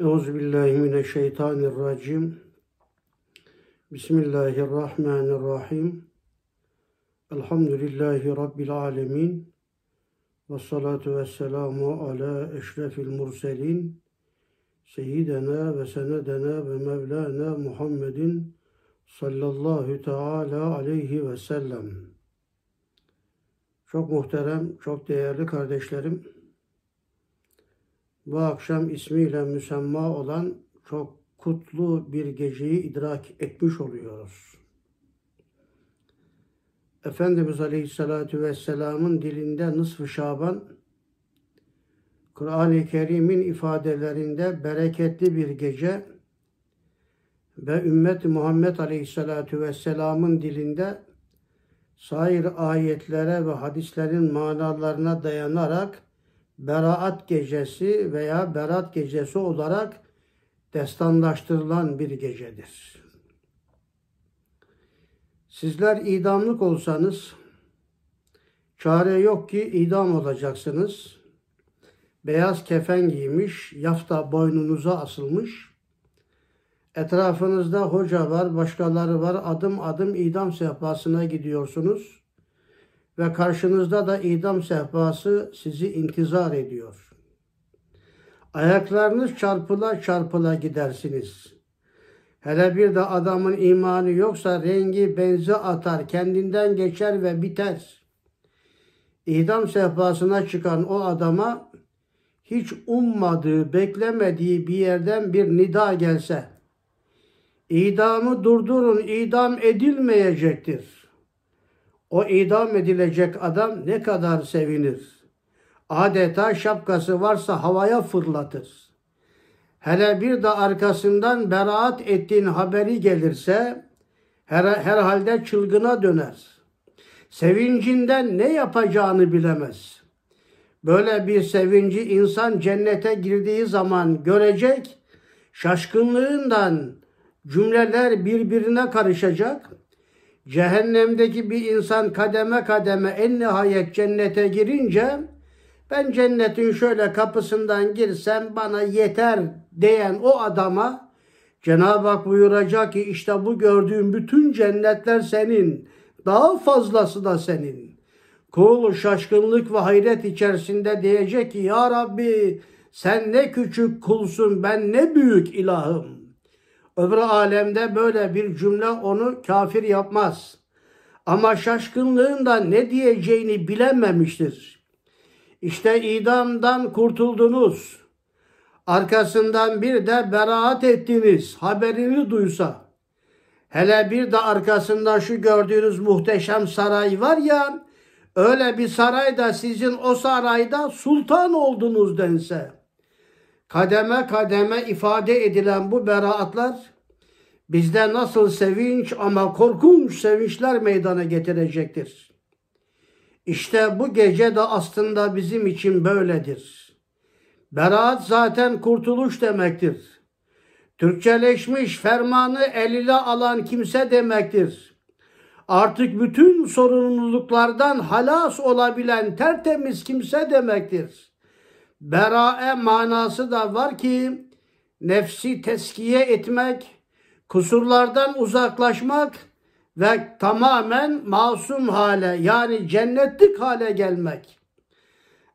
Euzubillahimineşşeytanirracim. Bismillahirrahmanirrahim. Elhamdülillahi Rabbil alemin. Ve salatu ve selamu ala eşrefil murselin. Seyyidena ve senedena ve mevlana Muhammedin sallallahu teala aleyhi ve sellem. Çok muhterem, çok değerli kardeşlerim bu akşam ismiyle müsemma olan çok kutlu bir geceyi idrak etmiş oluyoruz. Efendimiz Aleyhisselatü Vesselam'ın dilinde nısf Şaban, Kur'an-ı Kerim'in ifadelerinde bereketli bir gece ve ümmet Muhammed Aleyhisselatü Vesselam'ın dilinde sair ayetlere ve hadislerin manalarına dayanarak Beraat gecesi veya Berat gecesi olarak destanlaştırılan bir gecedir. Sizler idamlık olsanız çare yok ki idam olacaksınız. Beyaz kefen giymiş, yafta boynunuza asılmış. Etrafınızda hoca var, başkaları var. Adım adım idam sehpasına gidiyorsunuz.'' ve karşınızda da idam sehpası sizi intizar ediyor. Ayaklarınız çarpıla çarpıla gidersiniz. Hele bir de adamın imanı yoksa rengi benzi atar, kendinden geçer ve biter. İdam sehpasına çıkan o adama hiç ummadığı, beklemediği bir yerden bir nida gelse, idamı durdurun, idam edilmeyecektir.'' O idam edilecek adam ne kadar sevinir. Adeta şapkası varsa havaya fırlatır. Hele bir de arkasından beraat ettiğin haberi gelirse her, herhalde çılgına döner. Sevincinden ne yapacağını bilemez. Böyle bir sevinci insan cennete girdiği zaman görecek, şaşkınlığından cümleler birbirine karışacak.'' Cehennemdeki bir insan kademe kademe en nihayet cennete girince ben cennetin şöyle kapısından girsem bana yeter diyen o adama Cenab-ı Hak buyuracak ki işte bu gördüğün bütün cennetler senin. Daha fazlası da senin. Kul şaşkınlık ve hayret içerisinde diyecek ki ya Rabbi sen ne küçük kulsun ben ne büyük ilahım. Öbür alemde böyle bir cümle onu kafir yapmaz. Ama şaşkınlığında ne diyeceğini bilememiştir. İşte idamdan kurtuldunuz. Arkasından bir de beraat ettiniz haberini duysa. Hele bir de arkasında şu gördüğünüz muhteşem saray var ya, öyle bir sarayda sizin o sarayda sultan oldunuz dense.'' kademe kademe ifade edilen bu beraatlar bizde nasıl sevinç ama korkunç sevinçler meydana getirecektir. İşte bu gece de aslında bizim için böyledir. Beraat zaten kurtuluş demektir. Türkçeleşmiş fermanı eline alan kimse demektir. Artık bütün sorumluluklardan halas olabilen tertemiz kimse demektir.'' berae manası da var ki nefsi teskiye etmek, kusurlardan uzaklaşmak ve tamamen masum hale yani cennetlik hale gelmek.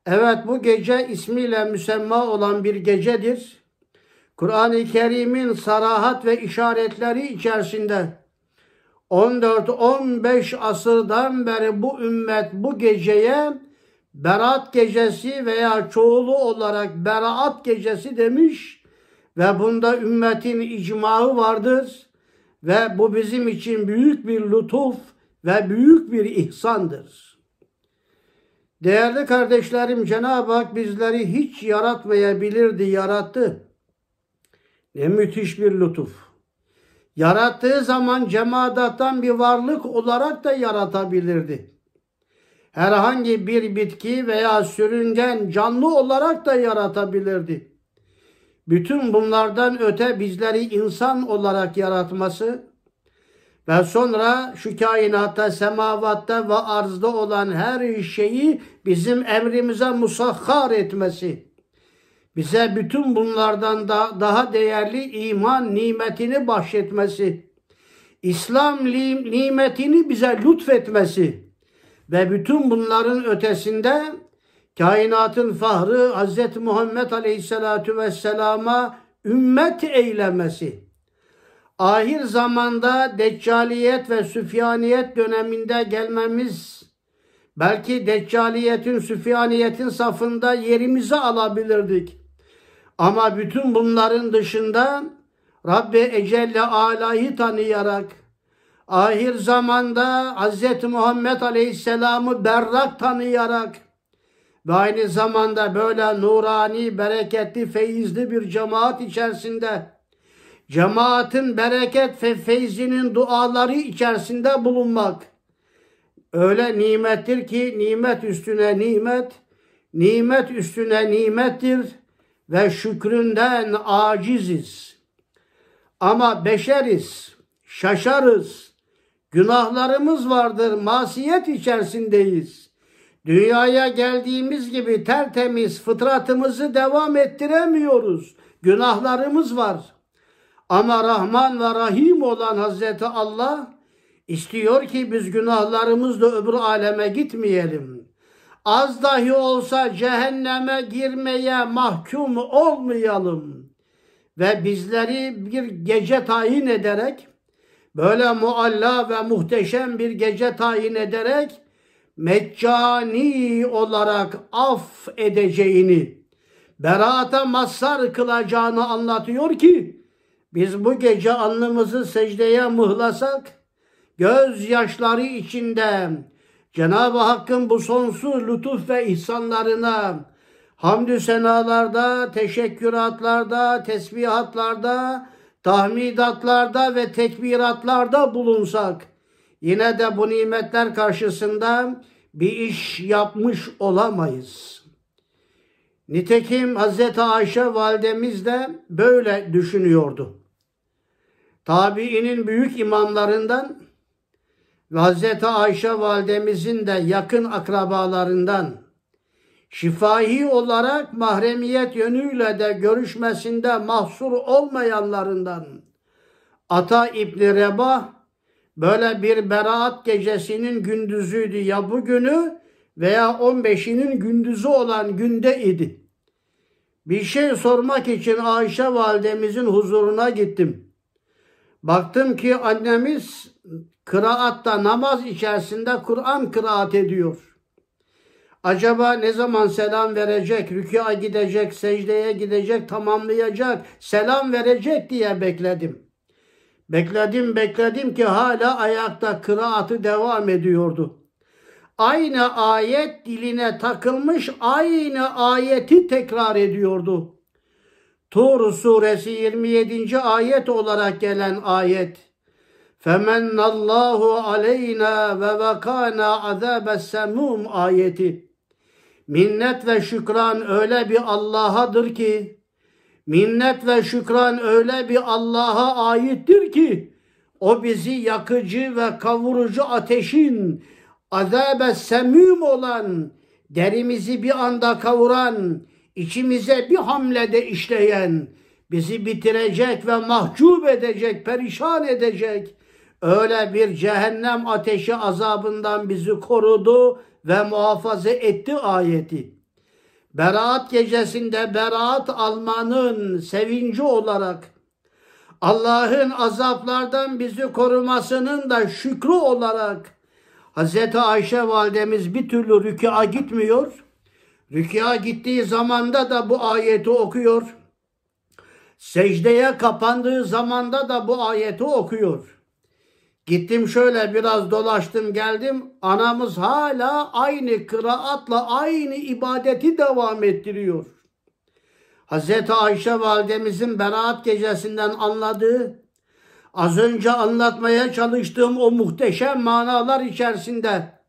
Evet bu gece ismiyle müsemma olan bir gecedir. Kur'an-ı Kerim'in sarahat ve işaretleri içerisinde 14-15 asırdan beri bu ümmet bu geceye Berat gecesi veya çoğulu olarak Berat gecesi demiş ve bunda ümmetin icmağı vardır ve bu bizim için büyük bir lütuf ve büyük bir ihsandır. Değerli kardeşlerim Cenab-ı Hak bizleri hiç yaratmayabilirdi, yarattı. Ne müthiş bir lütuf. Yarattığı zaman cemadattan bir varlık olarak da yaratabilirdi herhangi bir bitki veya sürüngen canlı olarak da yaratabilirdi. Bütün bunlardan öte bizleri insan olarak yaratması ve sonra şu kainatta, semavatta ve arzda olan her şeyi bizim emrimize musahhar etmesi. Bize bütün bunlardan da daha değerli iman nimetini bahşetmesi. İslam nimetini bize lütfetmesi ve bütün bunların ötesinde kainatın fahrı Hz. Muhammed Aleyhisselatü Vesselam'a ümmet eylemesi, ahir zamanda deccaliyet ve süfyaniyet döneminde gelmemiz, belki deccaliyetin, süfyaniyetin safında yerimizi alabilirdik. Ama bütün bunların dışında Rabbi Ecelle Ala'yı tanıyarak, ahir zamanda Hz. Muhammed Aleyhisselam'ı berrak tanıyarak ve aynı zamanda böyle nurani, bereketli, feyizli bir cemaat içerisinde cemaatin bereket ve feyzinin duaları içerisinde bulunmak öyle nimettir ki nimet üstüne nimet, nimet üstüne nimettir ve şükründen aciziz. Ama beşeriz, şaşarız, Günahlarımız vardır, masiyet içerisindeyiz. Dünyaya geldiğimiz gibi tertemiz fıtratımızı devam ettiremiyoruz. Günahlarımız var. Ama Rahman ve Rahim olan Hazreti Allah istiyor ki biz günahlarımızla öbür aleme gitmeyelim. Az dahi olsa cehenneme girmeye mahkum olmayalım. Ve bizleri bir gece tayin ederek böyle mualla ve muhteşem bir gece tayin ederek meccani olarak af edeceğini, beraata mazhar kılacağını anlatıyor ki biz bu gece alnımızı secdeye mıhlasak gözyaşları içinde Cenab-ı Hakk'ın bu sonsuz lütuf ve ihsanlarına hamdü senalarda, teşekküratlarda, tesbihatlarda tahmidatlarda ve tekbiratlarda bulunsak yine de bu nimetler karşısında bir iş yapmış olamayız. Nitekim Hazreti Ayşe validemiz de böyle düşünüyordu. Tabiinin büyük imamlarından ve Hz. Ayşe validemizin de yakın akrabalarından şifahi olarak mahremiyet yönüyle de görüşmesinde mahsur olmayanlarından Ata İbni Rebah böyle bir beraat gecesinin gündüzüydü ya bugünü veya 15'inin gündüzü olan günde idi. Bir şey sormak için Ayşe validemizin huzuruna gittim. Baktım ki annemiz kıraatta namaz içerisinde Kur'an kıraat ediyor. Acaba ne zaman selam verecek, rükûa gidecek, secdeye gidecek, tamamlayacak, selam verecek diye bekledim. Bekledim bekledim ki hala ayakta kıraatı devam ediyordu. Aynı ayet diline takılmış aynı ayeti tekrar ediyordu. Tur suresi 27. ayet olarak gelen ayet. Femennallahu aleyna ve vekana azabes semum ayeti. Minnet ve şükran öyle bir Allah'adır ki, minnet ve şükran öyle bir Allah'a aittir ki, o bizi yakıcı ve kavurucu ateşin azabe semüm olan, derimizi bir anda kavuran, içimize bir hamlede işleyen, bizi bitirecek ve mahcup edecek, perişan edecek, öyle bir cehennem ateşi azabından bizi korudu ve muhafaza etti ayeti. Beraat gecesinde beraat almanın sevinci olarak Allah'ın azaplardan bizi korumasının da şükrü olarak Hz. Ayşe validemiz bir türlü rükûa gitmiyor. Rükûa gittiği zamanda da bu ayeti okuyor. Secdeye kapandığı zamanda da bu ayeti okuyor. Gittim şöyle biraz dolaştım geldim. Anamız hala aynı kıraatla aynı ibadeti devam ettiriyor. Hazreti Ayşe validemizin beraat gecesinden anladığı, az önce anlatmaya çalıştığım o muhteşem manalar içerisinde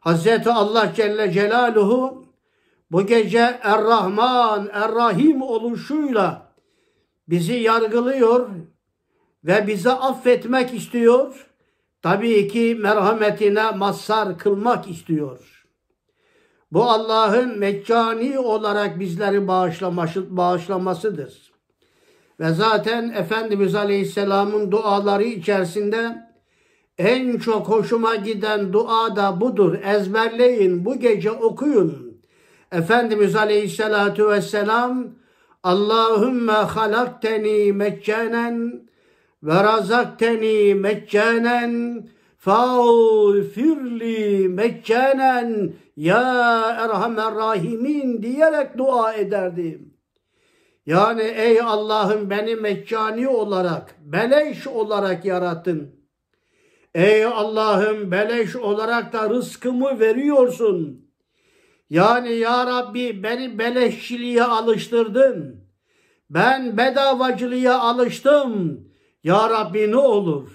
Hazreti Allah Celle Celaluhu bu gece Er-Rahman, Er-Rahim oluşuyla bizi yargılıyor ve bizi affetmek istiyor Tabii ki merhametine mazhar kılmak istiyor. Bu Allah'ın meccani olarak bizleri bağışlamasıdır. Ve zaten Efendimiz Aleyhisselam'ın duaları içerisinde en çok hoşuma giden dua da budur. Ezberleyin, bu gece okuyun. Efendimiz Aleyhisselatü Vesselam Allahümme halakteni meccenen ve razakteni meccenen Fağfirli meccenen ya erhamer rahimin diyerek dua ederdim. Yani ey Allah'ım beni meccani olarak, beleş olarak yarattın. Ey Allah'ım beleş olarak da rızkımı veriyorsun. Yani ya Rabbi beni beleşçiliğe alıştırdın. Ben bedavacılığa alıştım. Ya Rabbi ne olur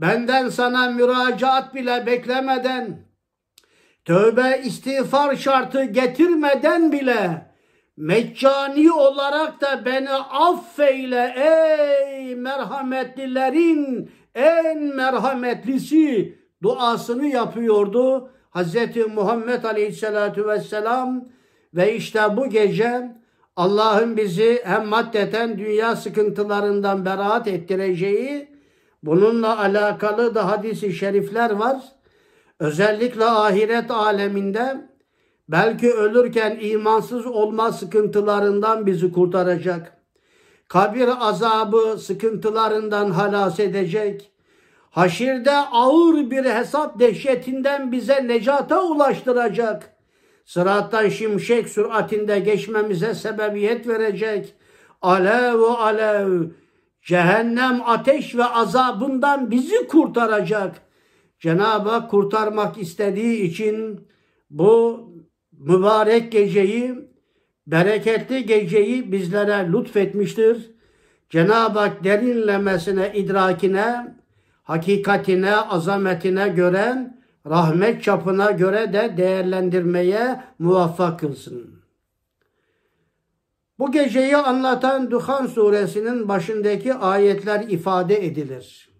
benden sana müracaat bile beklemeden tövbe istiğfar şartı getirmeden bile meccani olarak da beni affeyle ey merhametlilerin en merhametlisi duasını yapıyordu Hz. Muhammed Aleyhisselatü Vesselam ve işte bu gece Allah'ın bizi hem maddeten dünya sıkıntılarından beraat ettireceği bununla alakalı da hadisi şerifler var. Özellikle ahiret aleminde belki ölürken imansız olma sıkıntılarından bizi kurtaracak. Kabir azabı sıkıntılarından halas edecek. Haşirde ağır bir hesap dehşetinden bize necata ulaştıracak.'' Sırattan şimşek süratinde geçmemize sebebiyet verecek. Alev alev cehennem ateş ve azabından bizi kurtaracak. Cenab-ı Hak kurtarmak istediği için bu mübarek geceyi, bereketli geceyi bizlere lütfetmiştir. Cenab-ı Hak derinlemesine, idrakine, hakikatine, azametine gören rahmet çapına göre de değerlendirmeye muvaffak kılsın. Bu geceyi anlatan Duhan suresinin başındaki ayetler ifade edilir.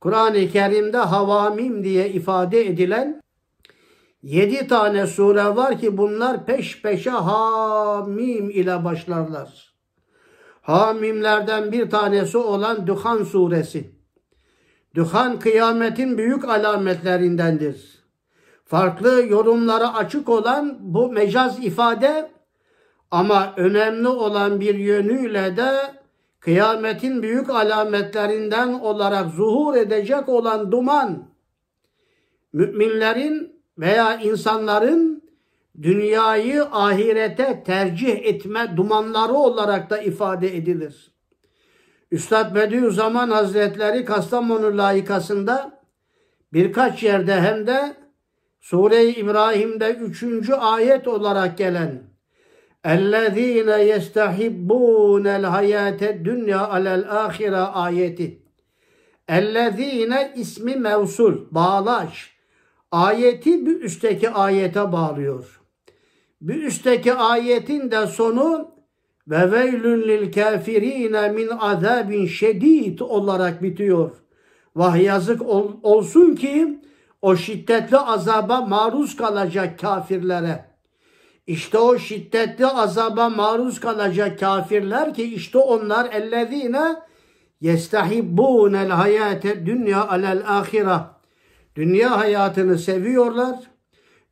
Kur'an-ı Kerim'de havamim diye ifade edilen yedi tane sure var ki bunlar peş peşe hamim ile başlarlar. Hamimlerden bir tanesi olan Duhan suresi. Duhan kıyametin büyük alametlerindendir. Farklı yorumlara açık olan bu mecaz ifade ama önemli olan bir yönüyle de kıyametin büyük alametlerinden olarak zuhur edecek olan duman müminlerin veya insanların dünyayı ahirete tercih etme dumanları olarak da ifade edilir. Üstad Bediüzzaman Hazretleri Kastamonu layıkasında birkaç yerde hem de Sure-i İbrahim'de üçüncü ayet olarak gelen اَلَّذ۪ينَ يَسْتَحِبُّونَ الْحَيَاةَ الدُّنْيَا عَلَى الْآخِرَ ayeti. اَلَّذ۪ينَ ismi mevsul, bağlaş Ayeti bir üstteki ayete bağlıyor. Bir üstteki ayetin de sonu ve veylün lil kafirine min azabin şedid olarak bitiyor. Vah yazık ol, olsun ki o şiddetli azaba maruz kalacak kafirlere. İşte o şiddetli azaba maruz kalacak kafirler ki işte onlar ellezine yestahibbunel hayate dünya alel ahira. Dünya hayatını seviyorlar.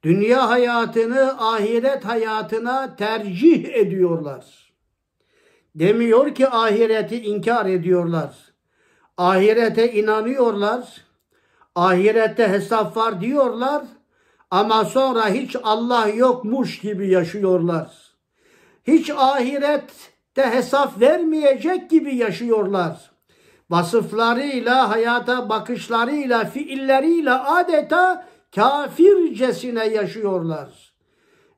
Dünya hayatını ahiret hayatına tercih ediyorlar. Demiyor ki ahireti inkar ediyorlar. Ahirete inanıyorlar. Ahirette hesap var diyorlar. Ama sonra hiç Allah yokmuş gibi yaşıyorlar. Hiç ahirette hesap vermeyecek gibi yaşıyorlar. Vasıflarıyla, hayata bakışlarıyla, fiilleriyle adeta kafircesine yaşıyorlar.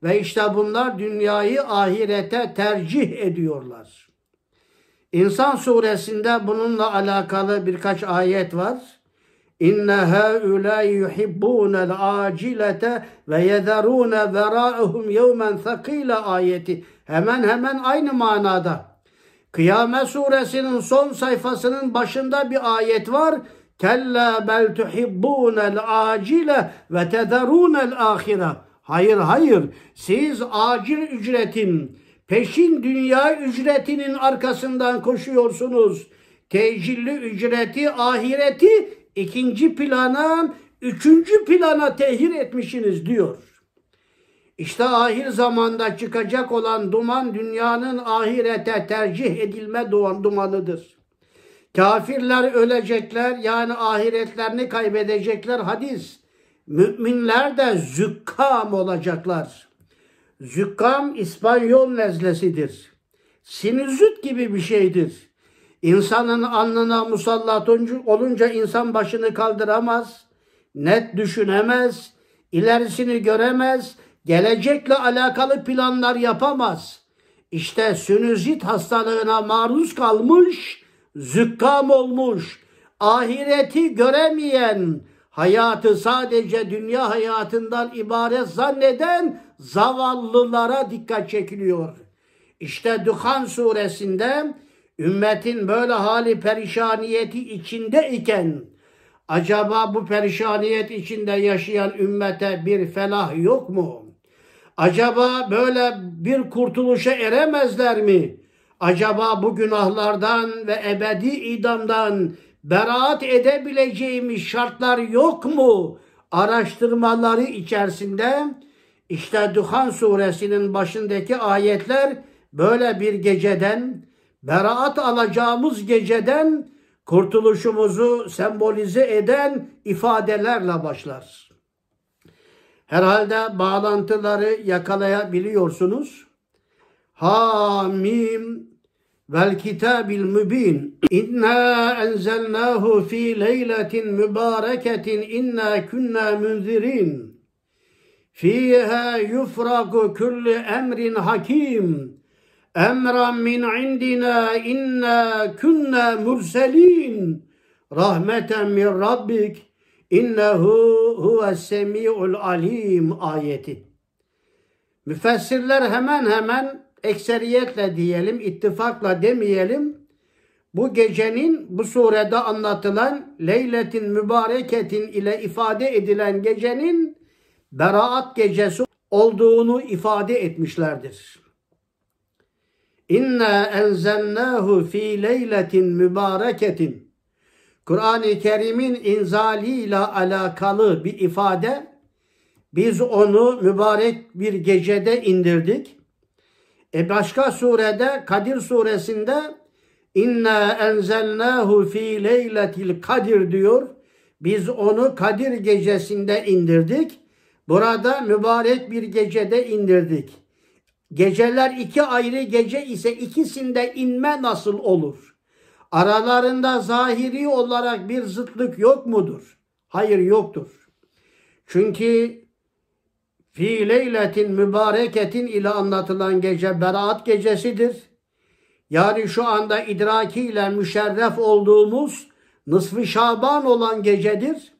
Ve işte bunlar dünyayı ahirete tercih ediyorlar. İnsan suresinde bununla alakalı birkaç ayet var. İnne haula yuhibbunel acilete ve yederun vera'uhum yevmen sakila ayeti hemen hemen aynı manada. Kıyamet suresinin son sayfasının başında bir ayet var. Kella bel tuhibbunel acile ve tederunel ahire. Hayır hayır siz acil ücretin Peşin dünya ücretinin arkasından koşuyorsunuz. Tecilli ücreti, ahireti ikinci plana, üçüncü plana tehir etmişsiniz diyor. İşte ahir zamanda çıkacak olan duman dünyanın ahirete tercih edilme dumanıdır. Kafirler ölecekler yani ahiretlerini kaybedecekler hadis. Müminler de zükkam olacaklar.'' Zükkam İspanyol nezlesidir. Sinüzit gibi bir şeydir. İnsanın alnına musallat olunca insan başını kaldıramaz, net düşünemez, ilerisini göremez, gelecekle alakalı planlar yapamaz. İşte sinüzit hastalığına maruz kalmış, zükkam olmuş, ahireti göremeyen, hayatı sadece dünya hayatından ibaret zanneden zavallılara dikkat çekiliyor. İşte Duhan suresinde ümmetin böyle hali perişaniyeti içinde iken acaba bu perişaniyet içinde yaşayan ümmete bir felah yok mu? Acaba böyle bir kurtuluşa eremezler mi? Acaba bu günahlardan ve ebedi idamdan beraat edebileceğimiz şartlar yok mu? Araştırmaları içerisinde işte Duhan suresinin başındaki ayetler böyle bir geceden, beraat alacağımız geceden kurtuluşumuzu sembolize eden ifadelerle başlar. Herhalde bağlantıları yakalayabiliyorsunuz. Hamim vel kitabil mübin. İnna enzelnahu fi leyletin mübareketin inna kunna munzirin. Fiha yufraku kulli emrin hakim. Emran min indina inna kunna murselin. Rahmeten min rabbik. İnnehu huve semi'ul alim ayeti. Müfessirler hemen hemen ekseriyetle diyelim, ittifakla demeyelim. Bu gecenin bu surede anlatılan Leyletin Mübareketin ile ifade edilen gecenin beraat gecesi olduğunu ifade etmişlerdir. İnna enzelnahu fi leyletin mübareketin. Kur'an-ı Kerim'in inzaliyle alakalı bir ifade. Biz onu mübarek bir gecede indirdik. E başka surede Kadir suresinde İnna enzelnahu fi leyletil kadir diyor. Biz onu Kadir gecesinde indirdik. Burada mübarek bir gecede indirdik. Geceler iki ayrı gece ise ikisinde inme nasıl olur? Aralarında zahiri olarak bir zıtlık yok mudur? Hayır yoktur. Çünkü fi leyletin mübareketin ile anlatılan gece beraat gecesidir. Yani şu anda idrakiyle müşerref olduğumuz nısfı şaban olan gecedir.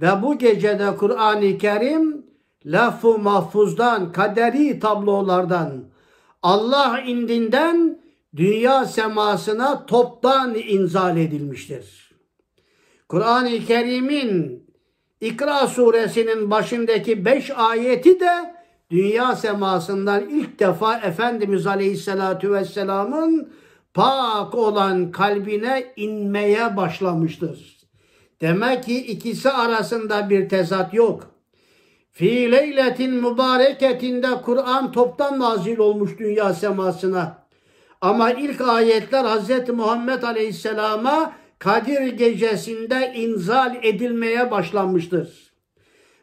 Ve bu gecede Kur'an-ı Kerim lafı mahfuzdan, kaderi tablolardan, Allah indinden dünya semasına toptan inzal edilmiştir. Kur'an-ı Kerim'in İkra suresinin başındaki beş ayeti de dünya semasından ilk defa Efendimiz Aleyhisselatü Vesselam'ın pak olan kalbine inmeye başlamıştır. Demek ki ikisi arasında bir tezat yok. Fi leyletin mübareketinde Kur'an toptan nazil olmuş dünya semasına. Ama ilk ayetler Hz. Muhammed Aleyhisselam'a Kadir gecesinde inzal edilmeye başlanmıştır.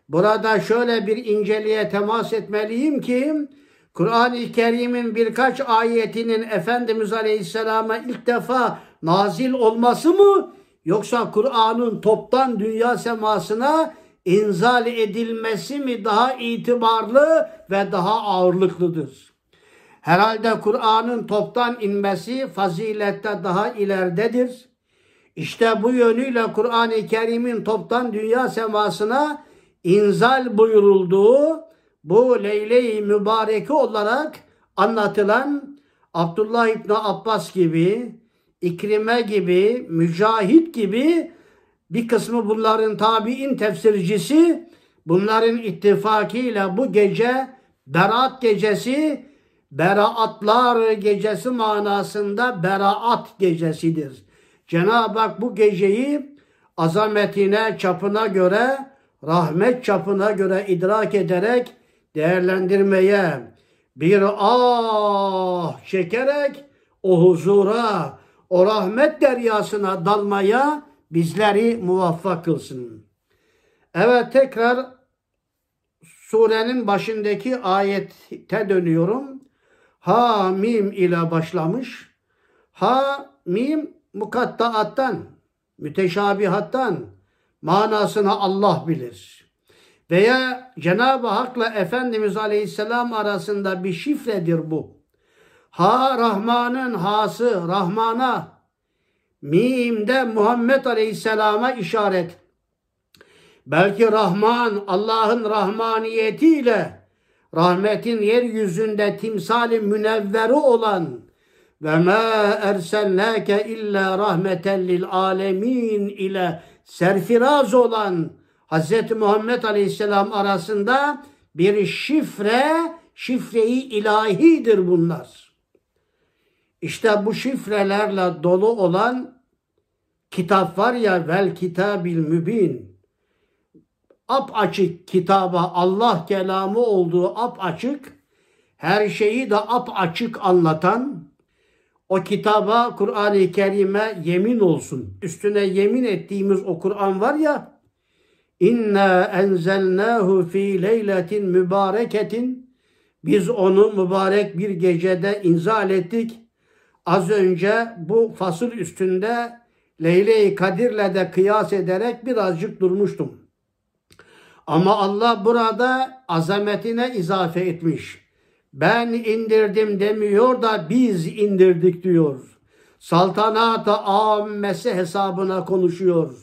Burada şöyle bir inceliğe temas etmeliyim ki Kur'an-ı Kerim'in birkaç ayetinin Efendimiz Aleyhisselam'a ilk defa nazil olması mı Yoksa Kur'an'ın toptan dünya semasına inzal edilmesi mi daha itibarlı ve daha ağırlıklıdır? Herhalde Kur'an'ın toptan inmesi fazilette daha ileridedir. İşte bu yönüyle Kur'an-ı Kerim'in toptan dünya semasına inzal buyurulduğu bu leyle-i mübareke olarak anlatılan Abdullah İbni Abbas gibi İkrime gibi, Mücahit gibi bir kısmı bunların tabi'in tefsircisi bunların ittifakıyla bu gece Berat gecesi Beraatlar gecesi manasında Beraat gecesidir. Cenab-ı Hak bu geceyi azametine, çapına göre, rahmet çapına göre idrak ederek değerlendirmeye, bir ah çekerek o huzura, o rahmet deryasına dalmaya bizleri muvaffak kılsın. Evet tekrar surenin başındaki ayette dönüyorum. Ha mim ile başlamış. Ha mim mukattaattan, müteşabihattan manasını Allah bilir. Veya Cenab-ı Hak'la Efendimiz Aleyhisselam arasında bir şifredir bu. Ha Rahman'ın hası Rahman'a. Mim'de Muhammed Aleyhisselam'a işaret. Belki Rahman Allah'ın rahmaniyetiyle rahmetin yeryüzünde timsali münevveri olan ve ma erselnake illa rahmeten lil alemin ile serfiraz olan Hz. Muhammed Aleyhisselam arasında bir şifre, şifreyi ilahidir bunlar. İşte bu şifrelerle dolu olan kitap var ya vel kitabil mübin. Ap açık kitaba Allah kelamı olduğu ap açık her şeyi de ap açık anlatan o kitaba Kur'an-ı Kerim'e yemin olsun. Üstüne yemin ettiğimiz o Kur'an var ya İnna enzelnahu fi leyletin mübareketin biz onu mübarek bir gecede inzal ettik az önce bu fasıl üstünde Leyle-i Kadir'le de kıyas ederek birazcık durmuştum. Ama Allah burada azametine izafe etmiş. Ben indirdim demiyor da biz indirdik diyor. Saltanata ammesi hesabına konuşuyor.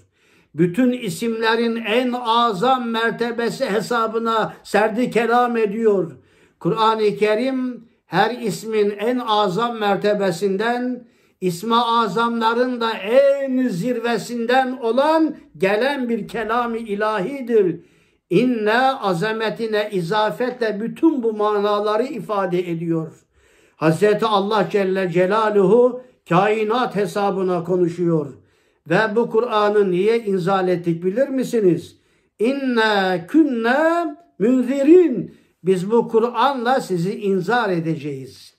Bütün isimlerin en azam mertebesi hesabına serdi kelam ediyor. Kur'an-ı Kerim her ismin en azam mertebesinden, isma azamların da en zirvesinden olan gelen bir kelami ilahidir. İnne azametine izafetle bütün bu manaları ifade ediyor. Hz. Allah Celle Celaluhu kainat hesabına konuşuyor. Ve bu Kur'an'ı niye inzal ettik bilir misiniz? İnne künne münzirin biz bu Kur'an'la sizi inzar edeceğiz.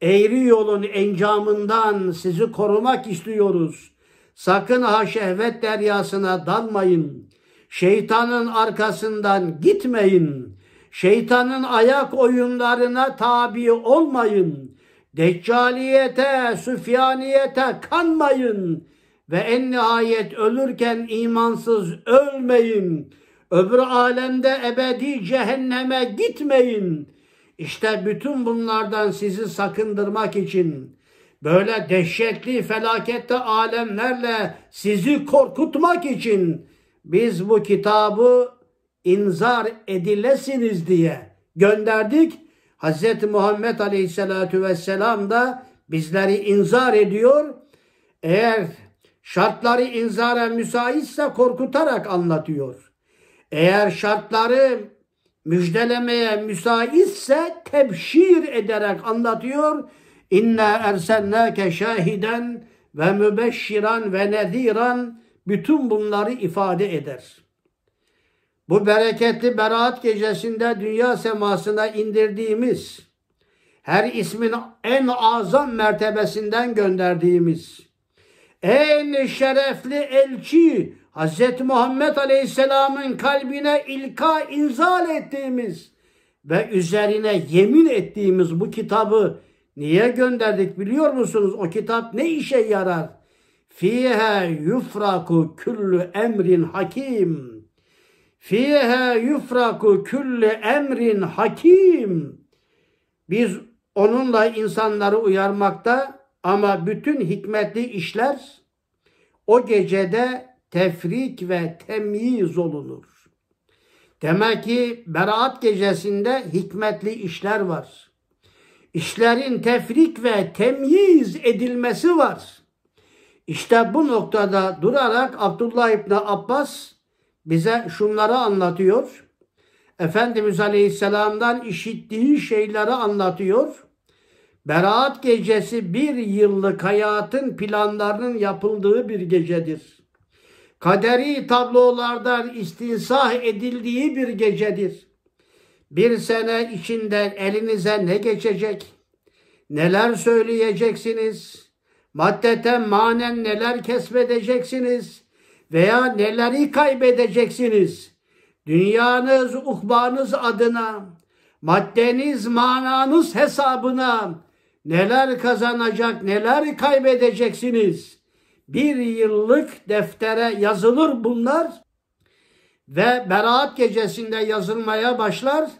Eğri yolun encamından sizi korumak istiyoruz. Sakın ha şehvet deryasına dalmayın. Şeytanın arkasından gitmeyin. Şeytanın ayak oyunlarına tabi olmayın. Deccaliyete, süfyaniyete kanmayın. Ve en nihayet ölürken imansız ölmeyin.'' öbür alemde ebedi cehenneme gitmeyin. İşte bütün bunlardan sizi sakındırmak için böyle dehşetli felakette alemlerle sizi korkutmak için biz bu kitabı inzar edilesiniz diye gönderdik. Hz. Muhammed Aleyhisselatü Vesselam da bizleri inzar ediyor. Eğer şartları inzara müsaitse korkutarak anlatıyor. Eğer şartları müjdelemeye müsaitse tebşir ederek anlatıyor. İnna ersennâke şahiden ve mübeşşiran ve nediran bütün bunları ifade eder. Bu bereketli beraat gecesinde dünya semasına indirdiğimiz, her ismin en azam mertebesinden gönderdiğimiz, en şerefli elçi Hz. Muhammed Aleyhisselam'ın kalbine ilka inzal ettiğimiz ve üzerine yemin ettiğimiz bu kitabı niye gönderdik biliyor musunuz? O kitap ne işe yarar? Fiha yufraku küllü emrin hakim. Fiha yufraku küllü emrin hakim. Biz onunla insanları uyarmakta ama bütün hikmetli işler o gecede tefrik ve temyiz olunur. Demek ki beraat gecesinde hikmetli işler var. İşlerin tefrik ve temyiz edilmesi var. İşte bu noktada durarak Abdullah İbni Abbas bize şunları anlatıyor. Efendimiz Aleyhisselam'dan işittiği şeyleri anlatıyor. Beraat gecesi bir yıllık hayatın planlarının yapıldığı bir gecedir kaderi tablolardan istinsah edildiği bir gecedir. Bir sene içinde elinize ne geçecek? Neler söyleyeceksiniz? Maddeten manen neler kesmedeceksiniz? Veya neleri kaybedeceksiniz? Dünyanız, uhbanız adına, maddeniz, mananız hesabına neler kazanacak, neler kaybedeceksiniz?'' bir yıllık deftere yazılır bunlar ve beraat gecesinde yazılmaya başlar.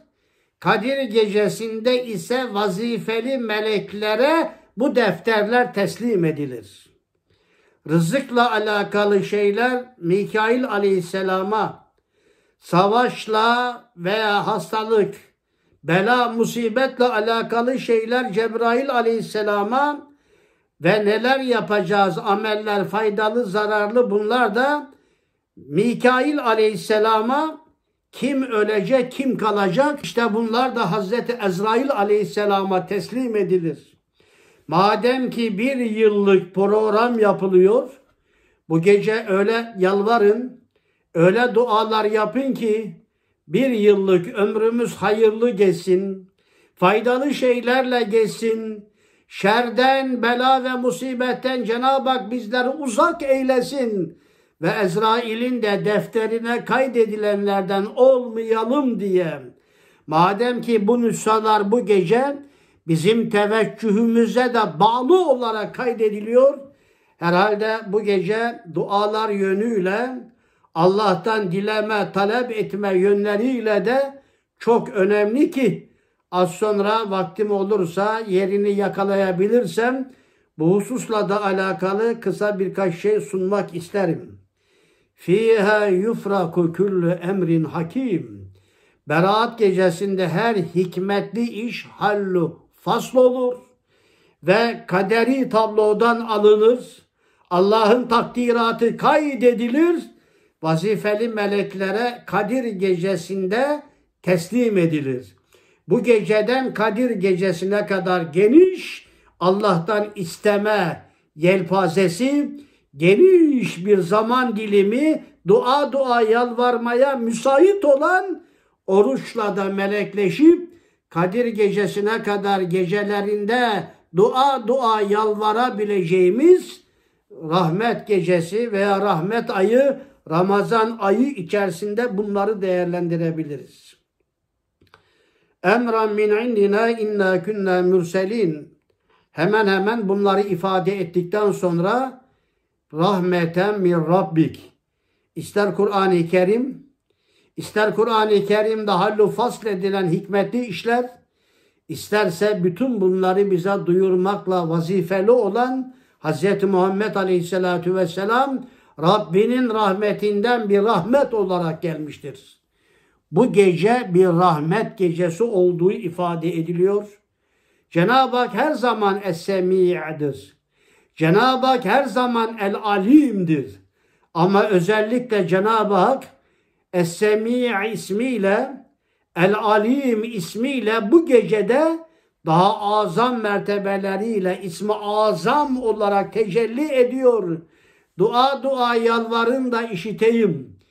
Kadir gecesinde ise vazifeli meleklere bu defterler teslim edilir. Rızıkla alakalı şeyler Mikail aleyhisselama, savaşla veya hastalık, bela musibetle alakalı şeyler Cebrail aleyhisselama, ve neler yapacağız ameller faydalı zararlı bunlar da Mikail aleyhisselama kim ölecek kim kalacak işte bunlar da Hazreti Ezrail aleyhisselama teslim edilir. Madem ki bir yıllık program yapılıyor bu gece öyle yalvarın öyle dualar yapın ki bir yıllık ömrümüz hayırlı geçsin faydalı şeylerle geçsin şerden, bela ve musibetten Cenab-ı Hak bizleri uzak eylesin ve Ezrail'in de defterine kaydedilenlerden olmayalım diye. Madem ki bu nüshalar bu gece bizim teveccühümüze de bağlı olarak kaydediliyor, herhalde bu gece dualar yönüyle Allah'tan dileme, talep etme yönleriyle de çok önemli ki Az sonra vaktim olursa yerini yakalayabilirsem bu hususla da alakalı kısa birkaç şey sunmak isterim. Fiha yufraku kullu emrin hakim. Beraat gecesinde her hikmetli iş hallu fasl olur ve kaderi tablodan alınır. Allah'ın takdiratı kaydedilir. Vazifeli meleklere Kadir gecesinde teslim edilir.'' bu geceden Kadir gecesine kadar geniş Allah'tan isteme yelpazesi, geniş bir zaman dilimi dua dua yalvarmaya müsait olan oruçla da melekleşip Kadir gecesine kadar gecelerinde dua dua yalvarabileceğimiz rahmet gecesi veya rahmet ayı Ramazan ayı içerisinde bunları değerlendirebiliriz. Emran min indina inna kunna mürselin. Hemen hemen bunları ifade ettikten sonra rahmeten min rabbik. İster Kur'an-ı Kerim, ister Kur'an-ı Kerim'de hallu fasledilen hikmetli işler, isterse bütün bunları bize duyurmakla vazifeli olan Hz. Muhammed Aleyhisselatü Vesselam Rabbinin rahmetinden bir rahmet olarak gelmiştir. Bu gece bir rahmet gecesi olduğu ifade ediliyor. Cenab-ı Hak her zaman es-semi'dir. Cenab-ı Hak her zaman el-alimdir. Ama özellikle Cenab-ı Hak es-semi' ismiyle el-alim ismiyle bu gecede daha azam mertebeleriyle ismi azam olarak tecelli ediyor. Dua dua yalvarın da işiteyim.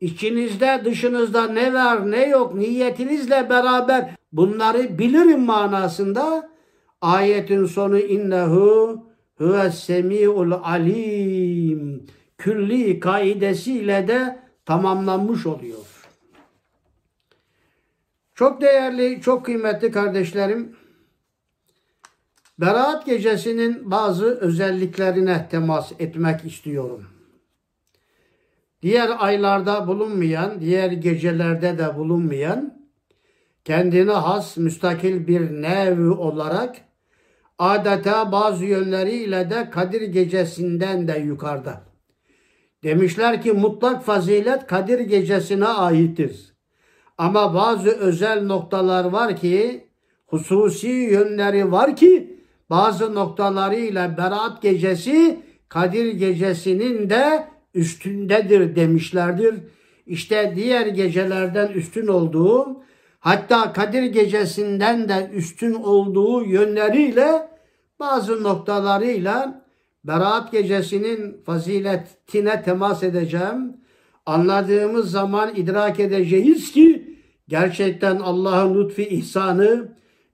İçinizde dışınızda ne var ne yok niyetinizle beraber bunları bilirim manasında ayetin sonu innehu huve semiul alim külli kaidesiyle de tamamlanmış oluyor. Çok değerli, çok kıymetli kardeşlerim, Berat gecesinin bazı özelliklerine temas etmek istiyorum diğer aylarda bulunmayan, diğer gecelerde de bulunmayan, kendine has müstakil bir nevi olarak adeta bazı yönleriyle de Kadir gecesinden de yukarıda. Demişler ki mutlak fazilet Kadir gecesine aittir. Ama bazı özel noktalar var ki, hususi yönleri var ki, bazı noktalarıyla Berat gecesi Kadir gecesinin de üstündedir demişlerdir. İşte diğer gecelerden üstün olduğu hatta Kadir gecesinden de üstün olduğu yönleriyle bazı noktalarıyla Berat gecesinin faziletine temas edeceğim. Anladığımız zaman idrak edeceğiz ki gerçekten Allah'ın lütfi ihsanı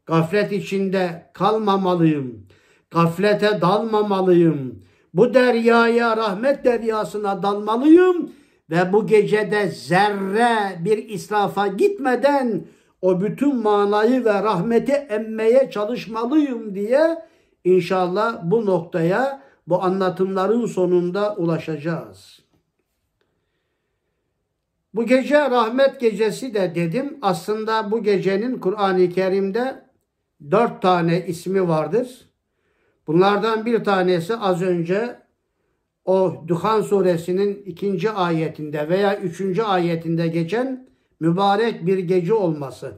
gaflet içinde kalmamalıyım. Gaflete dalmamalıyım. Bu deryaya rahmet deryasına dalmalıyım ve bu gecede zerre bir israfa gitmeden o bütün manayı ve rahmeti emmeye çalışmalıyım diye inşallah bu noktaya bu anlatımların sonunda ulaşacağız. Bu gece rahmet gecesi de dedim. Aslında bu gecenin Kur'an-ı Kerim'de dört tane ismi vardır. Bunlardan bir tanesi az önce o Duhan suresinin ikinci ayetinde veya üçüncü ayetinde geçen mübarek bir gece olması.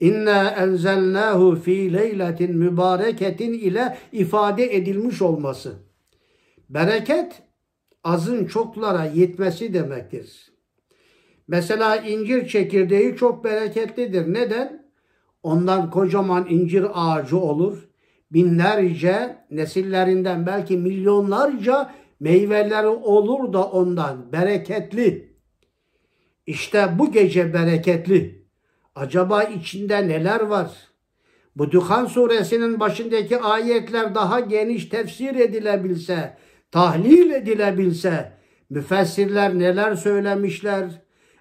İnna enzelnahu fi leylatin mübareketin ile ifade edilmiş olması. Bereket azın çoklara yetmesi demektir. Mesela incir çekirdeği çok bereketlidir. Neden? Ondan kocaman incir ağacı olur binlerce nesillerinden belki milyonlarca meyveleri olur da ondan bereketli. İşte bu gece bereketli. Acaba içinde neler var? Bu Duhan suresinin başındaki ayetler daha geniş tefsir edilebilse, tahlil edilebilse, müfessirler neler söylemişler?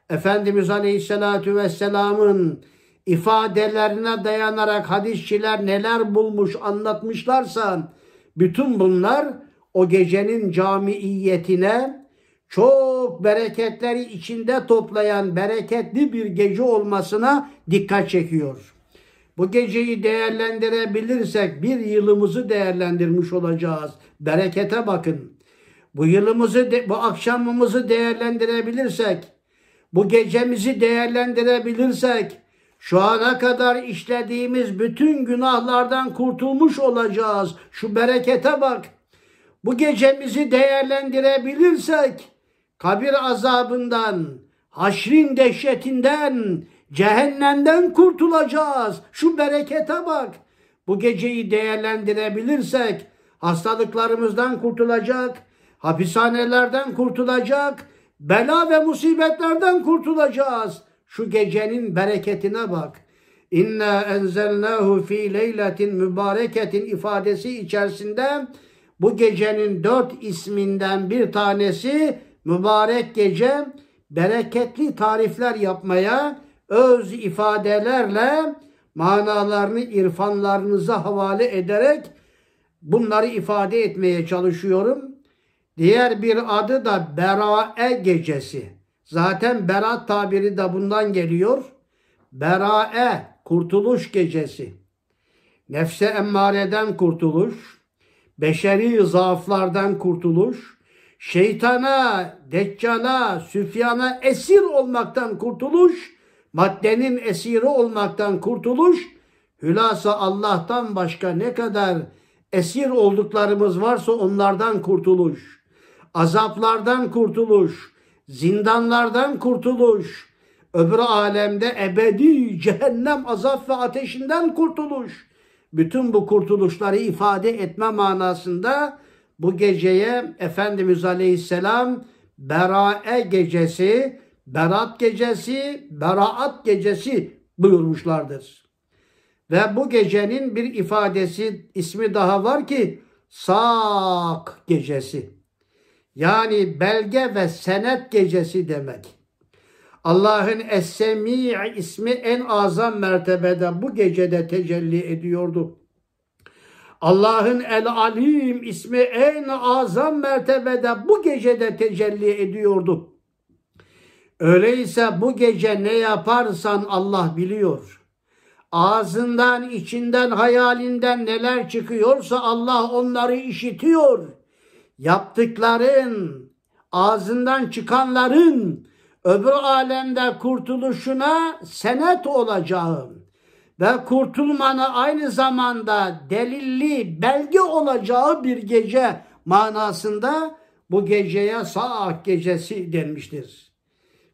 Efendimiz Aleyhisselatü Vesselam'ın ifadelerine dayanarak hadisçiler neler bulmuş anlatmışlarsa bütün bunlar o gecenin camiiyetine çok bereketleri içinde toplayan bereketli bir gece olmasına dikkat çekiyor. Bu geceyi değerlendirebilirsek bir yılımızı değerlendirmiş olacağız. Berekete bakın. Bu yılımızı, bu akşamımızı değerlendirebilirsek, bu gecemizi değerlendirebilirsek, şu ana kadar işlediğimiz bütün günahlardan kurtulmuş olacağız. Şu berekete bak. Bu gecemizi değerlendirebilirsek kabir azabından, haşrin dehşetinden, cehennemden kurtulacağız. Şu berekete bak. Bu geceyi değerlendirebilirsek hastalıklarımızdan kurtulacak, hapishanelerden kurtulacak, bela ve musibetlerden kurtulacağız.'' Şu gecenin bereketine bak. İnna enzelnahu fi leyletin mübareketin ifadesi içerisinde bu gecenin dört isminden bir tanesi mübarek gece bereketli tarifler yapmaya öz ifadelerle manalarını irfanlarınıza havale ederek bunları ifade etmeye çalışıyorum. Diğer bir adı da Berae gecesi. Zaten berat tabiri de bundan geliyor. Berae, kurtuluş gecesi. Nefse emmareden kurtuluş, beşeri zaaflardan kurtuluş, şeytana, deccana, süfyana esir olmaktan kurtuluş, maddenin esiri olmaktan kurtuluş, hülasa Allah'tan başka ne kadar esir olduklarımız varsa onlardan kurtuluş, azaplardan kurtuluş, zindanlardan kurtuluş, öbür alemde ebedi cehennem azap ve ateşinden kurtuluş. Bütün bu kurtuluşları ifade etme manasında bu geceye Efendimiz Aleyhisselam Berae gecesi, Berat gecesi, Beraat gecesi buyurmuşlardır. Ve bu gecenin bir ifadesi, ismi daha var ki Sak gecesi yani belge ve senet gecesi demek. Allah'ın Es-Semi ismi en azam mertebede bu gecede tecelli ediyordu. Allah'ın El-Alim ismi en azam mertebede bu gecede tecelli ediyordu. Öyleyse bu gece ne yaparsan Allah biliyor. Ağzından, içinden, hayalinden neler çıkıyorsa Allah onları işitiyor.'' yaptıkların, ağzından çıkanların öbür alemde kurtuluşuna senet olacağım ve kurtulmanı aynı zamanda delilli belge olacağı bir gece manasında bu geceye Saak gecesi denmiştir.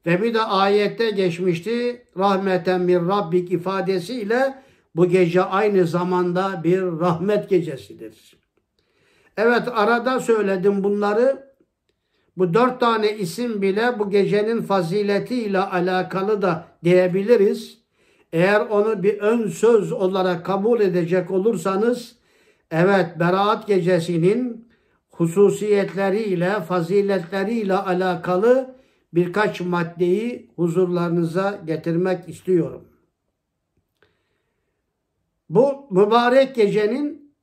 Ve bir de ayette geçmişti rahmeten bir Rabbik ifadesiyle bu gece aynı zamanda bir rahmet gecesidir. Evet arada söyledim bunları. Bu dört tane isim bile bu gecenin faziletiyle alakalı da diyebiliriz. Eğer onu bir ön söz olarak kabul edecek olursanız, evet Beraat gecesinin hususiyetleriyle, faziletleriyle alakalı birkaç maddeyi huzurlarınıza getirmek istiyorum. Bu mübarek gecenin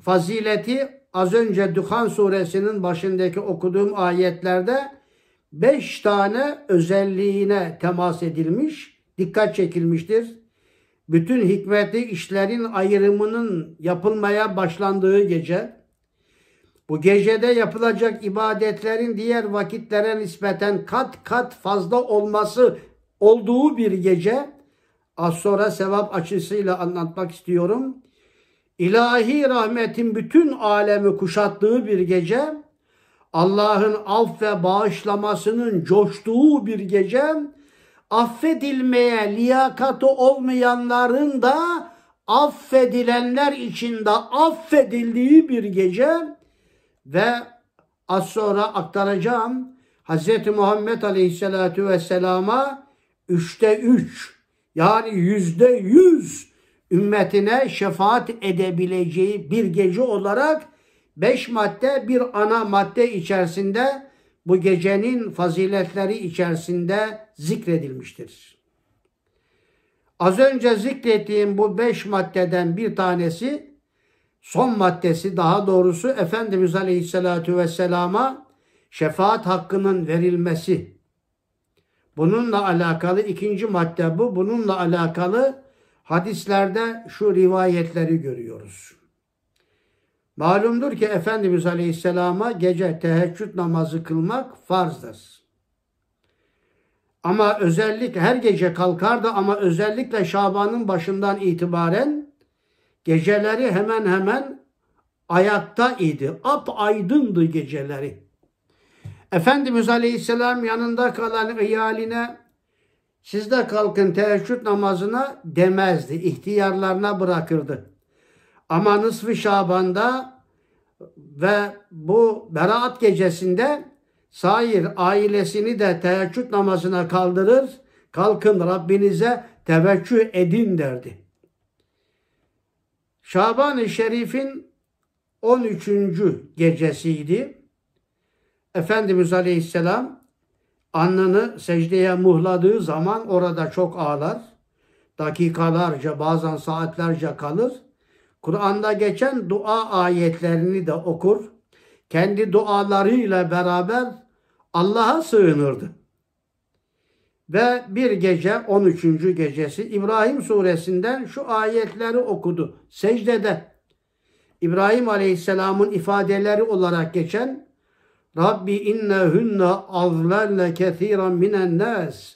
fazileti az önce Duhan suresinin başındaki okuduğum ayetlerde beş tane özelliğine temas edilmiş, dikkat çekilmiştir. Bütün hikmetli işlerin ayrımının yapılmaya başlandığı gece, bu gecede yapılacak ibadetlerin diğer vakitlere nispeten kat kat fazla olması olduğu bir gece, az sonra sevap açısıyla anlatmak istiyorum.'' İlahi rahmetin bütün alemi kuşattığı bir gece, Allah'ın af ve bağışlamasının coştuğu bir gece, affedilmeye liyakatı olmayanların da affedilenler içinde affedildiği bir gece ve az sonra aktaracağım Hz. Muhammed Aleyhisselatü Vesselam'a üçte üç yani yüzde yüz ümmetine şefaat edebileceği bir gece olarak beş madde bir ana madde içerisinde bu gecenin faziletleri içerisinde zikredilmiştir. Az önce zikrettiğim bu beş maddeden bir tanesi son maddesi daha doğrusu Efendimiz Aleyhisselatü Vesselam'a şefaat hakkının verilmesi. Bununla alakalı ikinci madde bu. Bununla alakalı hadislerde şu rivayetleri görüyoruz. Malumdur ki Efendimiz Aleyhisselam'a gece teheccüd namazı kılmak farzdır. Ama özellikle her gece kalkardı ama özellikle Şaban'ın başından itibaren geceleri hemen hemen ayakta idi. Ap aydındı geceleri. Efendimiz Aleyhisselam yanında kalan iyaline siz de kalkın teheccüd namazına demezdi. İhtiyarlarına bırakırdı. Ama nısfı Şaban'da ve bu Berat gecesinde sair ailesini de teheccüd namazına kaldırır. Kalkın Rabbinize teveccüh edin derdi. Şaban-ı Şerif'in 13. gecesiydi. Efendimiz Aleyhisselam Alnını secdeye muhladığı zaman orada çok ağlar. Dakikalarca bazen saatlerce kalır. Kur'an'da geçen dua ayetlerini de okur. Kendi dualarıyla beraber Allah'a sığınırdı. Ve bir gece 13. gecesi İbrahim suresinden şu ayetleri okudu secdede. İbrahim Aleyhisselam'ın ifadeleri olarak geçen Rabbi innehunne azlalle kethiren minen nas.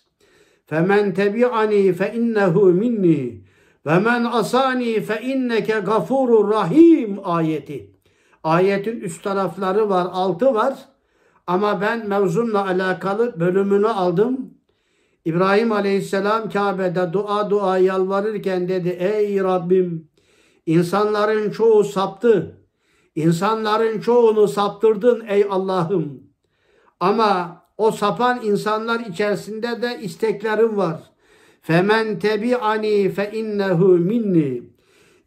Femen tebi'ani fe innehu minni. Ve men asani fe inneke gafurur rahim ayeti. Ayetin üst tarafları var, altı var. Ama ben mevzumla alakalı bölümünü aldım. İbrahim Aleyhisselam Kabe'de dua dua yalvarırken dedi Ey Rabbim insanların çoğu saptı. İnsanların çoğunu saptırdın ey Allah'ım. Ama o sapan insanlar içerisinde de isteklerim var. Femen tebi'ani fe innehu minni.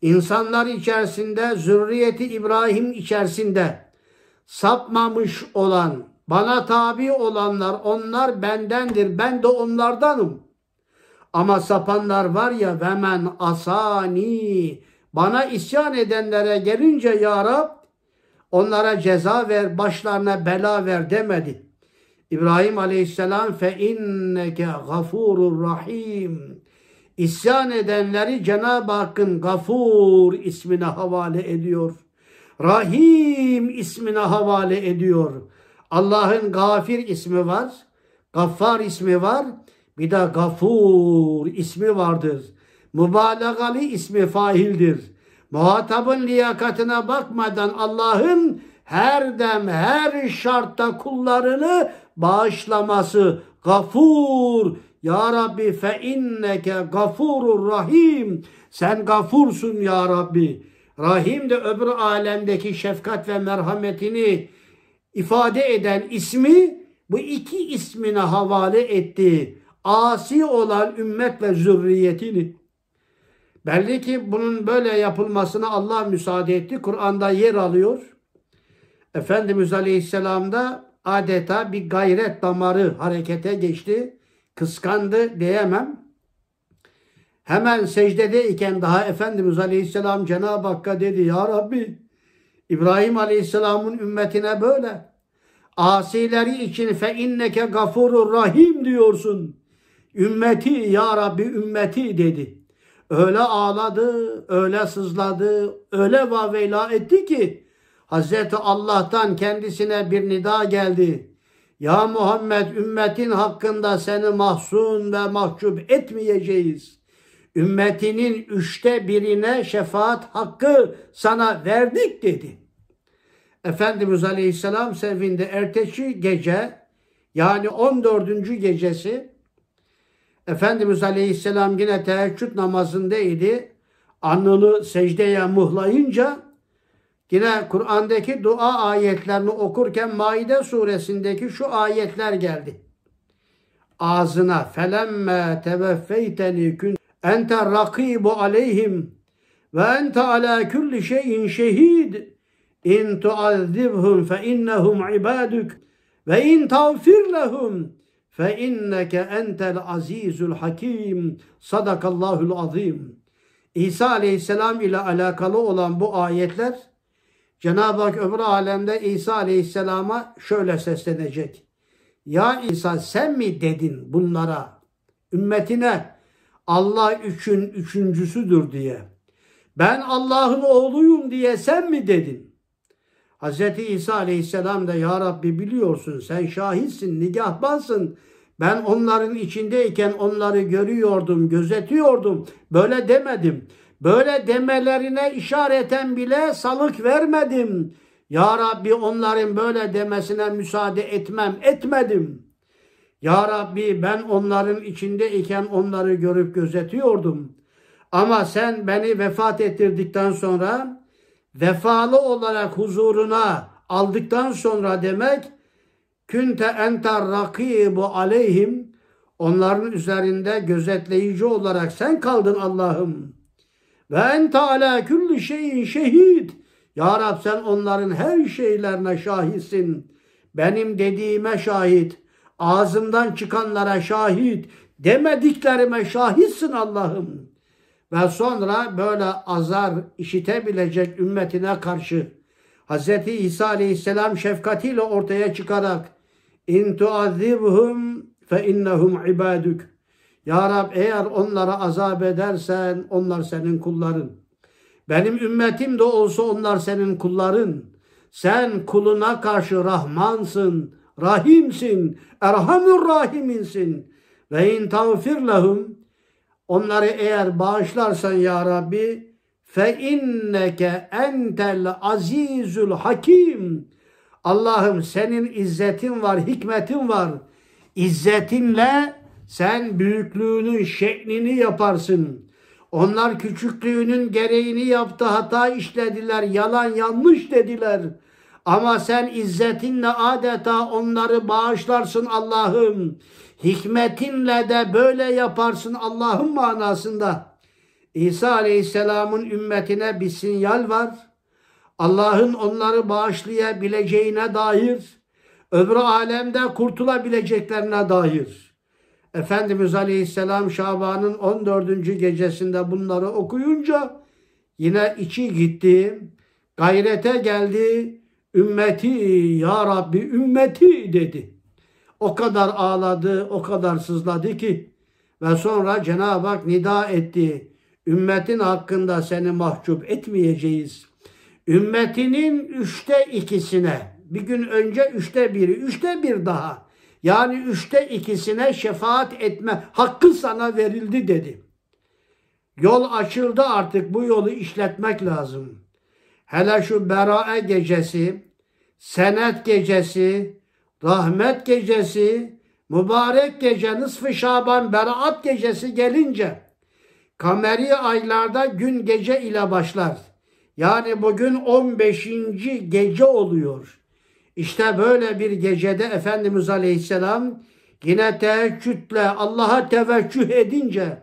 İnsanlar içerisinde, zürriyeti İbrahim içerisinde sapmamış olan, bana tabi olanlar onlar bendendir. Ben de onlardanım. Ama sapanlar var ya ve men asani bana isyan edenlere gelince ya Rab Onlara ceza ver, başlarına bela ver demedi. İbrahim Aleyhisselam fe inneke gafurur rahim. İsyan edenleri Cenab-ı Hakk'ın Gafur ismine havale ediyor. Rahim ismine havale ediyor. Allah'ın Gafir ismi var. Gaffar ismi var. Bir de Gafur ismi vardır. Mübalağalı ismi fahildir. Muhatabın liyakatına bakmadan Allah'ın her dem her şartta kullarını bağışlaması gafur. Ya Rabbi fe inneke gafurur rahim. Sen gafursun ya Rabbi. Rahim de öbür alemdeki şefkat ve merhametini ifade eden ismi bu iki ismine havale etti. Asi olan ümmet ve zürriyetini Belli ki bunun böyle yapılmasına Allah müsaade etti. Kur'an'da yer alıyor. Efendimiz da adeta bir gayret damarı harekete geçti. Kıskandı diyemem. Hemen secdedeyken daha Efendimiz Aleyhisselam Cenab-ı Hakk'a dedi Ya Rabbi İbrahim Aleyhisselam'ın ümmetine böyle asileri için fe inneke gafurur rahim diyorsun. Ümmeti ya Rabbi ümmeti dedi. Öyle ağladı, öyle sızladı, öyle vaveyla etti ki Hazreti Allah'tan kendisine bir nida geldi. Ya Muhammed ümmetin hakkında seni mahzun ve mahcup etmeyeceğiz. Ümmetinin üçte birine şefaat hakkı sana verdik dedi. Efendimiz Aleyhisselam sevinde ertesi gece yani 14. gecesi Efendimiz Aleyhisselam yine teheccüd namazındaydı. Alnını secdeye mıhlayınca yine Kur'an'daki dua ayetlerini okurken Maide suresindeki şu ayetler geldi. Ağzına felemme teveffeyteni kün ente rakibu aleyhim ve ente ala kulli şeyin şehid in tuazzibhum fe innehum ibadük ve in tağfir lehum Fe inneke entel azizül hakim. Sadakallahul azim. İsa aleyhisselam ile alakalı olan bu ayetler Cenab-ı Hak öbür alemde İsa aleyhisselama şöyle seslenecek. Ya İsa sen mi dedin bunlara, ümmetine Allah üçün üçüncüsüdür diye. Ben Allah'ın oğluyum diye sen mi dedin? Hz. İsa aleyhisselam da ya Rabbi biliyorsun sen şahitsin, nigahbansın. Ben onların içindeyken onları görüyordum, gözetiyordum. Böyle demedim. Böyle demelerine işareten bile salık vermedim. Ya Rabbi onların böyle demesine müsaade etmem, etmedim. Ya Rabbi ben onların içindeyken onları görüp gözetiyordum. Ama sen beni vefat ettirdikten sonra vefalı olarak huzuruna aldıktan sonra demek künte enter rakibu aleyhim onların üzerinde gözetleyici olarak sen kaldın Allah'ım. Ve ente ala külli şeyin şehit. Ya Rab sen onların her şeylerine şahitsin. Benim dediğime şahit. Ağzımdan çıkanlara şahit. Demediklerime şahitsin Allah'ım ve sonra böyle azar işitebilecek ümmetine karşı Hz. İsa aleyhisselam şefkatiyle ortaya çıkarak in tuazibhum fe innehum ibaduk ya Rab eğer onlara azap edersen onlar senin kulların. Benim ümmetim de olsa onlar senin kulların. Sen kuluna karşı Rahmansın, Rahimsin, Erhamur Rahiminsin. Ve in tağfir lehum Onları eğer bağışlarsan ya Rabbi fe inneke entel azizül hakim. Allah'ım senin izzetin var, hikmetin var. İzzetinle sen büyüklüğünün şeklini yaparsın. Onlar küçüklüğünün gereğini yaptı, hata işlediler, yalan yanlış dediler. Ama sen izzetinle adeta onları bağışlarsın Allah'ım. Hikmetinle de böyle yaparsın Allah'ın manasında. İsa Aleyhisselam'ın ümmetine bir sinyal var. Allah'ın onları bağışlayabileceğine dair, öbür alemde kurtulabileceklerine dair. Efendimiz Aleyhisselam Şaban'ın 14. gecesinde bunları okuyunca yine içi gitti, gayrete geldi, ümmeti ya Rabbi ümmeti dedi. O kadar ağladı, o kadar sızladı ki ve sonra Cenab-ı Hak nida etti. Ümmetin hakkında seni mahcup etmeyeceğiz. Ümmetinin üçte ikisine, bir gün önce üçte biri, üçte bir daha. Yani üçte ikisine şefaat etme hakkı sana verildi dedi. Yol açıldı artık bu yolu işletmek lazım. Hele şu Berae gecesi, Senet gecesi, rahmet gecesi, mübarek gece, nısfı Şaban, beraat gecesi gelince kameri aylarda gün gece ile başlar. Yani bugün 15. gece oluyor. İşte böyle bir gecede Efendimiz Aleyhisselam yine teheccüdle Allah'a teveccüh edince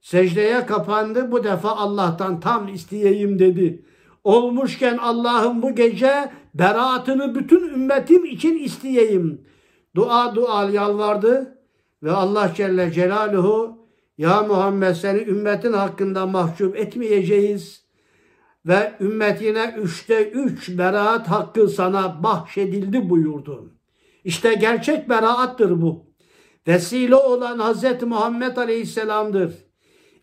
secdeye kapandı. Bu defa Allah'tan tam isteyeyim dedi olmuşken Allah'ım bu gece beraatını bütün ümmetim için isteyeyim. Dua dua yalvardı ve Allah Celle Celaluhu ya Muhammed seni ümmetin hakkında mahcup etmeyeceğiz ve ümmetine üçte üç beraat hakkı sana bahşedildi buyurdu. İşte gerçek beraattır bu. Vesile olan Hz. Muhammed Aleyhisselam'dır.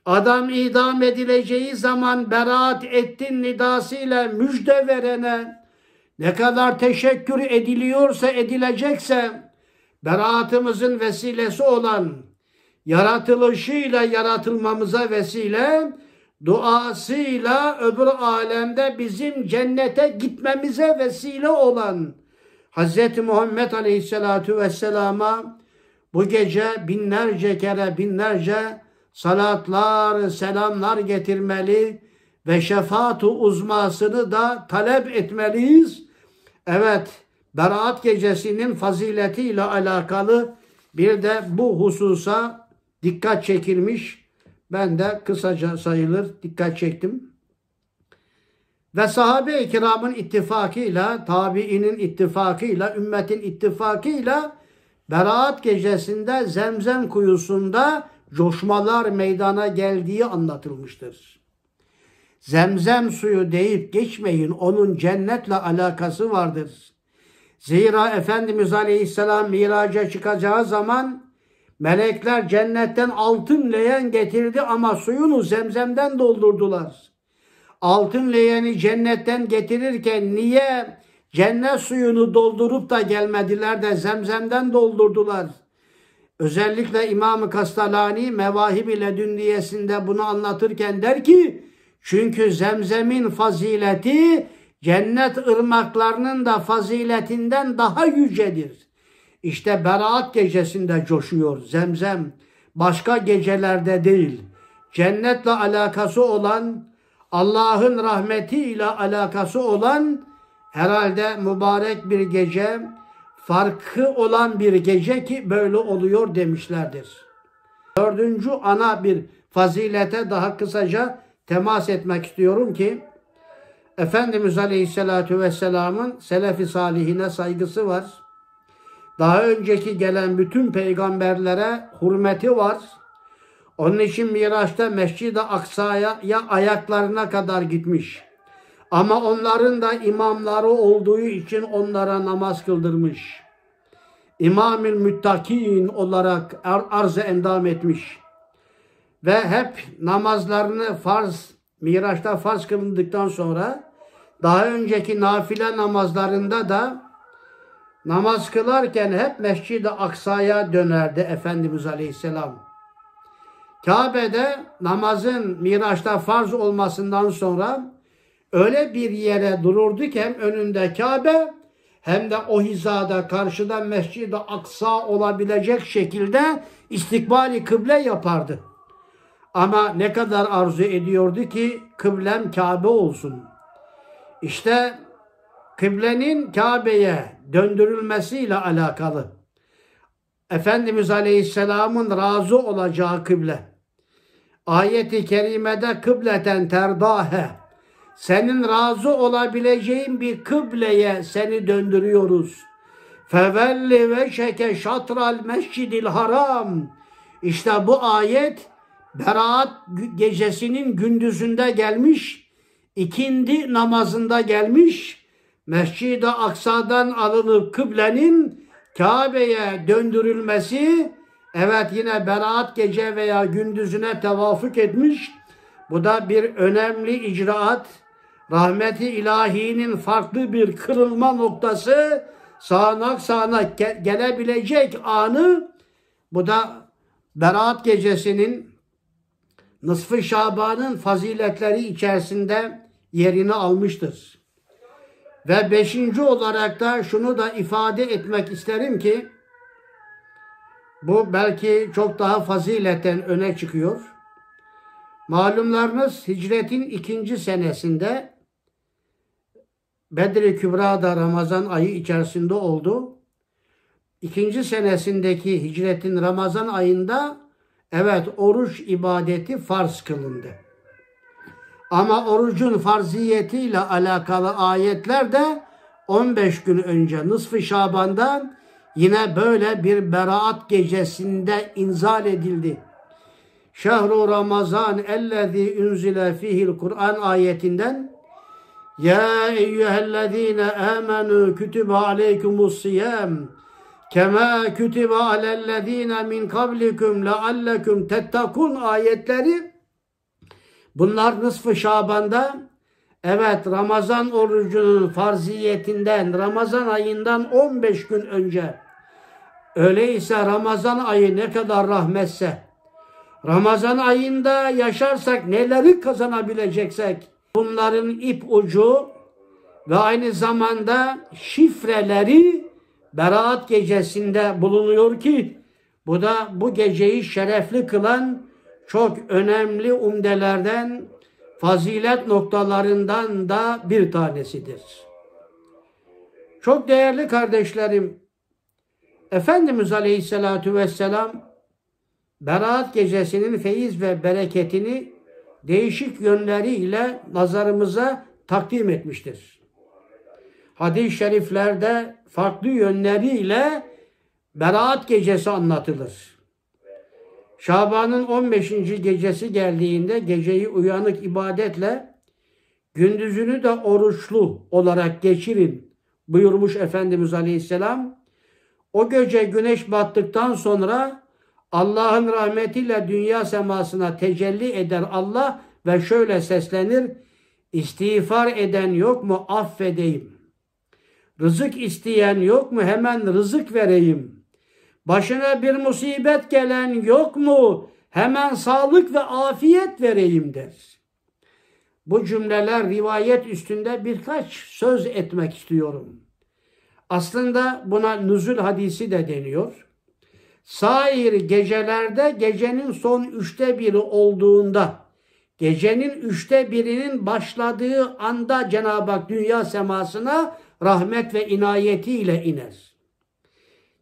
Adam idam edileceği zaman beraat ettin nidasıyla müjde verene ne kadar teşekkür ediliyorsa edilecekse beraatımızın vesilesi olan yaratılışıyla yaratılmamıza vesile duasıyla öbür alemde bizim cennete gitmemize vesile olan Hz. Muhammed Aleyhisselatü Vesselam'a bu gece binlerce kere binlerce salatlar, selamlar getirmeli ve şefaatu uzmasını da talep etmeliyiz. Evet, Beraat gecesinin faziletiyle alakalı bir de bu hususa dikkat çekilmiş. Ben de kısaca sayılır dikkat çektim. Ve sahabe-i kiramın ittifakıyla, tabiinin ittifakıyla, ümmetin ittifakıyla Beraat gecesinde zemzem kuyusunda coşmalar meydana geldiği anlatılmıştır. Zemzem suyu deyip geçmeyin onun cennetle alakası vardır. Zira Efendimiz Aleyhisselam miraca çıkacağı zaman melekler cennetten altın leyen getirdi ama suyunu zemzemden doldurdular. Altın leyeni cennetten getirirken niye cennet suyunu doldurup da gelmediler de zemzemden doldurdular? Özellikle İmam-ı Kastalani Mevahib-i Ledünniyesinde bunu anlatırken der ki çünkü zemzemin fazileti cennet ırmaklarının da faziletinden daha yücedir. İşte beraat gecesinde coşuyor zemzem. Başka gecelerde değil. Cennetle alakası olan, Allah'ın rahmetiyle alakası olan herhalde mübarek bir gece farkı olan bir gece ki böyle oluyor demişlerdir. Dördüncü ana bir fazilete daha kısaca temas etmek istiyorum ki Efendimiz Aleyhisselatü Vesselam'ın Selefi Salihine saygısı var. Daha önceki gelen bütün peygamberlere hürmeti var. Onun için Miraç'ta Mescid-i Aksa'ya ya ayaklarına kadar gitmiş. Ama onların da imamları olduğu için onlara namaz kıldırmış. İmamül Müttakin olarak ar arzı endam etmiş. Ve hep namazlarını farz, Miraç'ta farz kılındıktan sonra daha önceki nafile namazlarında da namaz kılarken hep Mescid-i Aksa'ya dönerdi Efendimiz Aleyhisselam. Kabe'de namazın Miraç'ta farz olmasından sonra öyle bir yere dururdu ki hem önünde Kabe hem de o hizada karşıda Mescid-i Aksa olabilecek şekilde istikbali kıble yapardı. Ama ne kadar arzu ediyordu ki kıblem Kabe olsun. İşte kıblenin Kabe'ye döndürülmesiyle alakalı. Efendimiz Aleyhisselam'ın razı olacağı kıble. Ayeti kerimede kıbleten terdahe senin razı olabileceğin bir kıbleye seni döndürüyoruz. Fevelli ve şeke şatral mescidil haram. İşte bu ayet beraat gecesinin gündüzünde gelmiş, ikindi namazında gelmiş, Mescid-i Aksa'dan alınıp kıblenin Kabe'ye döndürülmesi, evet yine beraat gece veya gündüzüne tevafuk etmiş, bu da bir önemli icraat. Rahmeti ilahinin farklı bir kırılma noktası sağanak sağanak gelebilecek anı bu da Berat gecesinin Nısfı Şaban'ın faziletleri içerisinde yerini almıştır. Ve beşinci olarak da şunu da ifade etmek isterim ki bu belki çok daha faziletten öne çıkıyor. Malumlarınız hicretin ikinci senesinde Bedir-i da Ramazan ayı içerisinde oldu. İkinci senesindeki hicretin Ramazan ayında evet oruç ibadeti farz kılındı. Ama orucun farziyetiyle alakalı ayetler de 15 gün önce Nısfı Şaban'dan yine böyle bir beraat gecesinde inzal edildi. Şehru Ramazan ellezî unzile fihil Kur'an ayetinden Ya eyyühellezîne amenü kütübe aleykumus siyam kema kütübe alellezîne min kablikum leallekum tettakun ayetleri bunlar nısfı Şaban'da evet Ramazan orucunun farziyetinden Ramazan ayından 15 gün önce öyleyse Ramazan ayı ne kadar rahmetse Ramazan ayında yaşarsak neleri kazanabileceksek bunların ip ucu ve aynı zamanda şifreleri beraat gecesinde bulunuyor ki bu da bu geceyi şerefli kılan çok önemli umdelerden fazilet noktalarından da bir tanesidir. Çok değerli kardeşlerim, Efendimiz Aleyhisselatü Vesselam Berat gecesinin feyiz ve bereketini değişik yönleriyle nazarımıza takdim etmiştir. Hadis-i şeriflerde farklı yönleriyle Berat gecesi anlatılır. Şaban'ın 15. gecesi geldiğinde geceyi uyanık ibadetle gündüzünü de oruçlu olarak geçirin buyurmuş Efendimiz Aleyhisselam. O gece güneş battıktan sonra Allah'ın rahmetiyle dünya semasına tecelli eder Allah ve şöyle seslenir. İstiğfar eden yok mu affedeyim. Rızık isteyen yok mu hemen rızık vereyim. Başına bir musibet gelen yok mu hemen sağlık ve afiyet vereyim der. Bu cümleler rivayet üstünde birkaç söz etmek istiyorum. Aslında buna nüzül hadisi de deniyor. Sair gecelerde gecenin son üçte biri olduğunda gecenin üçte birinin başladığı anda Cenab-ı Hak dünya semasına rahmet ve inayetiyle iner.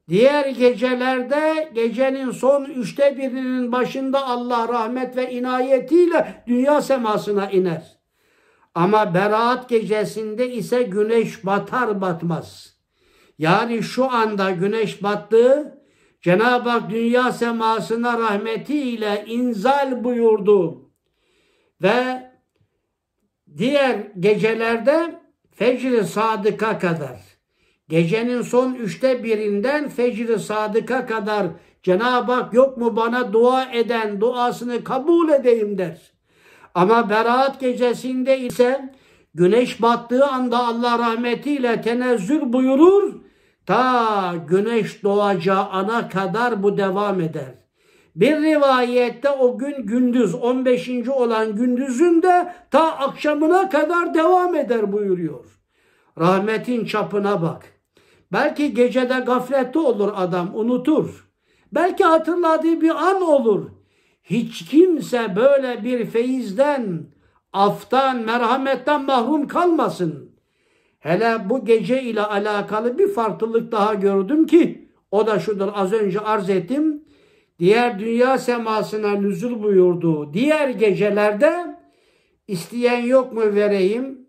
Diğer gecelerde gecenin son üçte birinin başında Allah rahmet ve inayetiyle dünya semasına iner. Ama beraat gecesinde ise güneş batar batmaz. Yani şu anda güneş battı, Cenab-ı Hak dünya semasına rahmetiyle inzal buyurdu. Ve diğer gecelerde fecr-i sadıka kadar gecenin son üçte birinden fecr-i sadıka kadar Cenab-ı Hak yok mu bana dua eden duasını kabul edeyim der. Ama beraat gecesinde ise güneş battığı anda Allah rahmetiyle tenezzül buyurur Ta güneş doğacağı ana kadar bu devam eder. Bir rivayette o gün gündüz 15. olan gündüzün de ta akşamına kadar devam eder buyuruyor. Rahmetin çapına bak. Belki gecede gaflette olur adam unutur. Belki hatırladığı bir an olur. Hiç kimse böyle bir feyizden, aftan, merhametten mahrum kalmasın.'' Hele bu gece ile alakalı bir farklılık daha gördüm ki o da şudur az önce arz ettim. Diğer dünya semasına nüzul buyurduğu diğer gecelerde isteyen yok mu vereyim,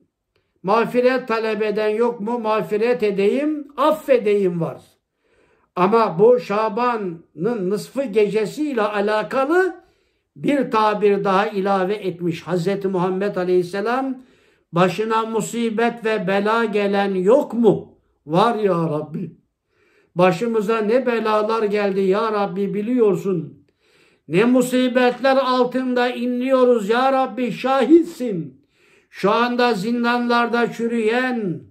mağfiret talep eden yok mu mağfiret edeyim, affedeyim var. Ama bu Şaban'ın nısfı gecesiyle alakalı bir tabir daha ilave etmiş Hazreti Muhammed Aleyhisselam Başına musibet ve bela gelen yok mu? Var ya Rabbi. Başımıza ne belalar geldi ya Rabbi biliyorsun. Ne musibetler altında inliyoruz ya Rabbi şahitsin. Şu anda zindanlarda çürüyen,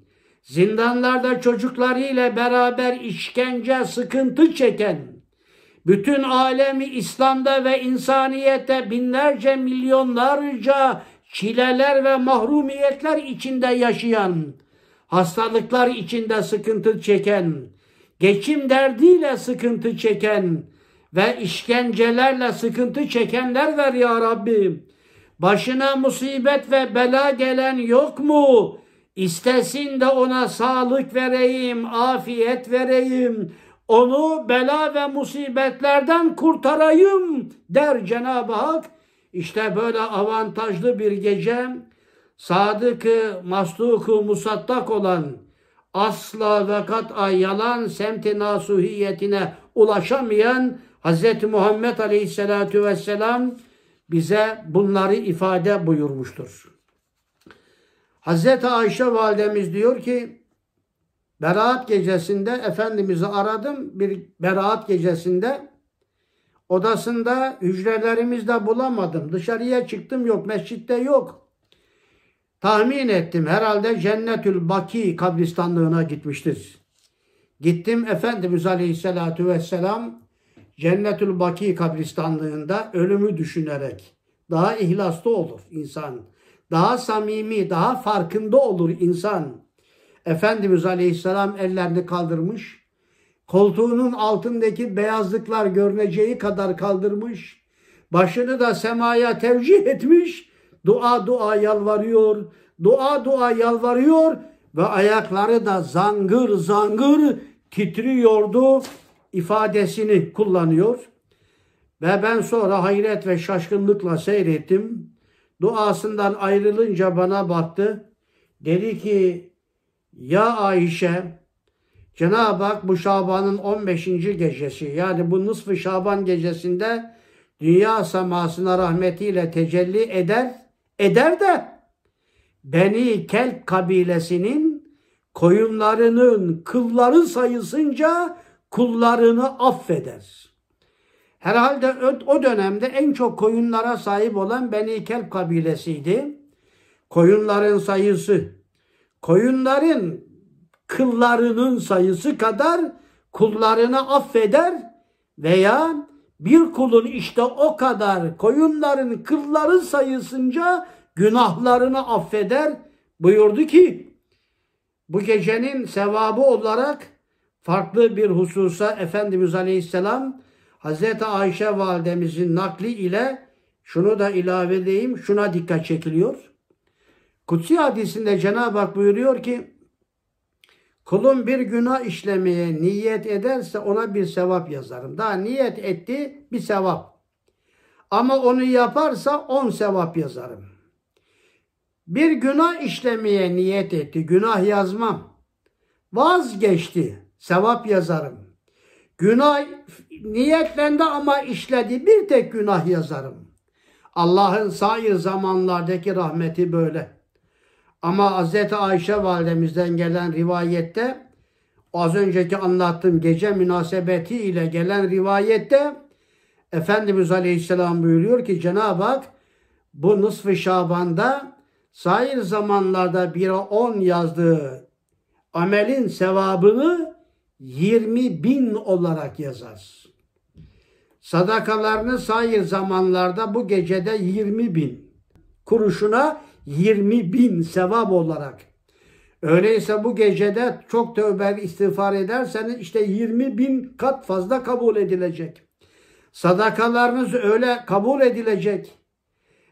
zindanlarda çocuklarıyla beraber işkence, sıkıntı çeken, bütün alemi İslam'da ve insaniyette binlerce milyonlarca çileler ve mahrumiyetler içinde yaşayan, hastalıklar içinde sıkıntı çeken, geçim derdiyle sıkıntı çeken ve işkencelerle sıkıntı çekenler ver ya Rabbi. Başına musibet ve bela gelen yok mu? İstesin de ona sağlık vereyim, afiyet vereyim. Onu bela ve musibetlerden kurtarayım der Cenab-ı Hak. İşte böyle avantajlı bir gece sadıkı masluku musattak olan asla ve kat'a yalan semti nasuhiyetine ulaşamayan Hz. Muhammed Aleyhisselatü Vesselam bize bunları ifade buyurmuştur. Hz. Ayşe validemiz diyor ki Beraat gecesinde Efendimiz'i aradım bir beraat gecesinde Odasında hücrelerimizde bulamadım. Dışarıya çıktım yok. Mescitte yok. Tahmin ettim herhalde Cennetül Baki kabristanlığına gitmiştir. Gittim Efendimiz Aleyhisselatü Vesselam Cennetül Baki kabristanlığında ölümü düşünerek daha ihlaslı olur insan. Daha samimi, daha farkında olur insan. Efendimiz Aleyhisselam ellerini kaldırmış. Koltuğunun altındaki beyazlıklar görüneceği kadar kaldırmış. Başını da semaya tevcih etmiş. Dua dua yalvarıyor. Dua dua yalvarıyor ve ayakları da zangır zangır titriyordu ifadesini kullanıyor. Ve ben sonra hayret ve şaşkınlıkla seyrettim. Duasından ayrılınca bana baktı. Dedi ki ya Ayşe Cenab-ı Hak bu Şaban'ın 15. gecesi yani bu nısfı Şaban gecesinde dünya semasına rahmetiyle tecelli eder, eder de Beni Kelp kabilesinin koyunlarının kılları sayısınca kullarını affeder. Herhalde o dönemde en çok koyunlara sahip olan Beni Kelp kabilesiydi. Koyunların sayısı, koyunların kıllarının sayısı kadar kullarını affeder veya bir kulun işte o kadar koyunların kılları sayısınca günahlarını affeder buyurdu ki bu gecenin sevabı olarak farklı bir hususa Efendimiz Aleyhisselam Hazreti Ayşe validemizin nakli ile şunu da ilave edeyim şuna dikkat çekiliyor. Kutsi hadisinde Cenab-ı Hak buyuruyor ki Kulum bir günah işlemeye niyet ederse ona bir sevap yazarım. Daha niyet etti bir sevap. Ama onu yaparsa on sevap yazarım. Bir günah işlemeye niyet etti. Günah yazmam. Vazgeçti. Sevap yazarım. Günah niyetlendi ama işledi. Bir tek günah yazarım. Allah'ın sayı zamanlardaki rahmeti böyle. Ama Hz. Ayşe validemizden gelen rivayette az önceki anlattığım gece münasebeti ile gelen rivayette Efendimiz Aleyhisselam buyuruyor ki Cenab-ı Hak bu nısfı Şaban'da sair zamanlarda 1'e on yazdığı amelin sevabını 20 bin olarak yazar. Sadakalarını sair zamanlarda bu gecede 20 bin kuruşuna 20 bin sevap olarak. Öyleyse bu gecede çok tövbe istiğfar ederseniz işte 20 bin kat fazla kabul edilecek. Sadakalarınız öyle kabul edilecek.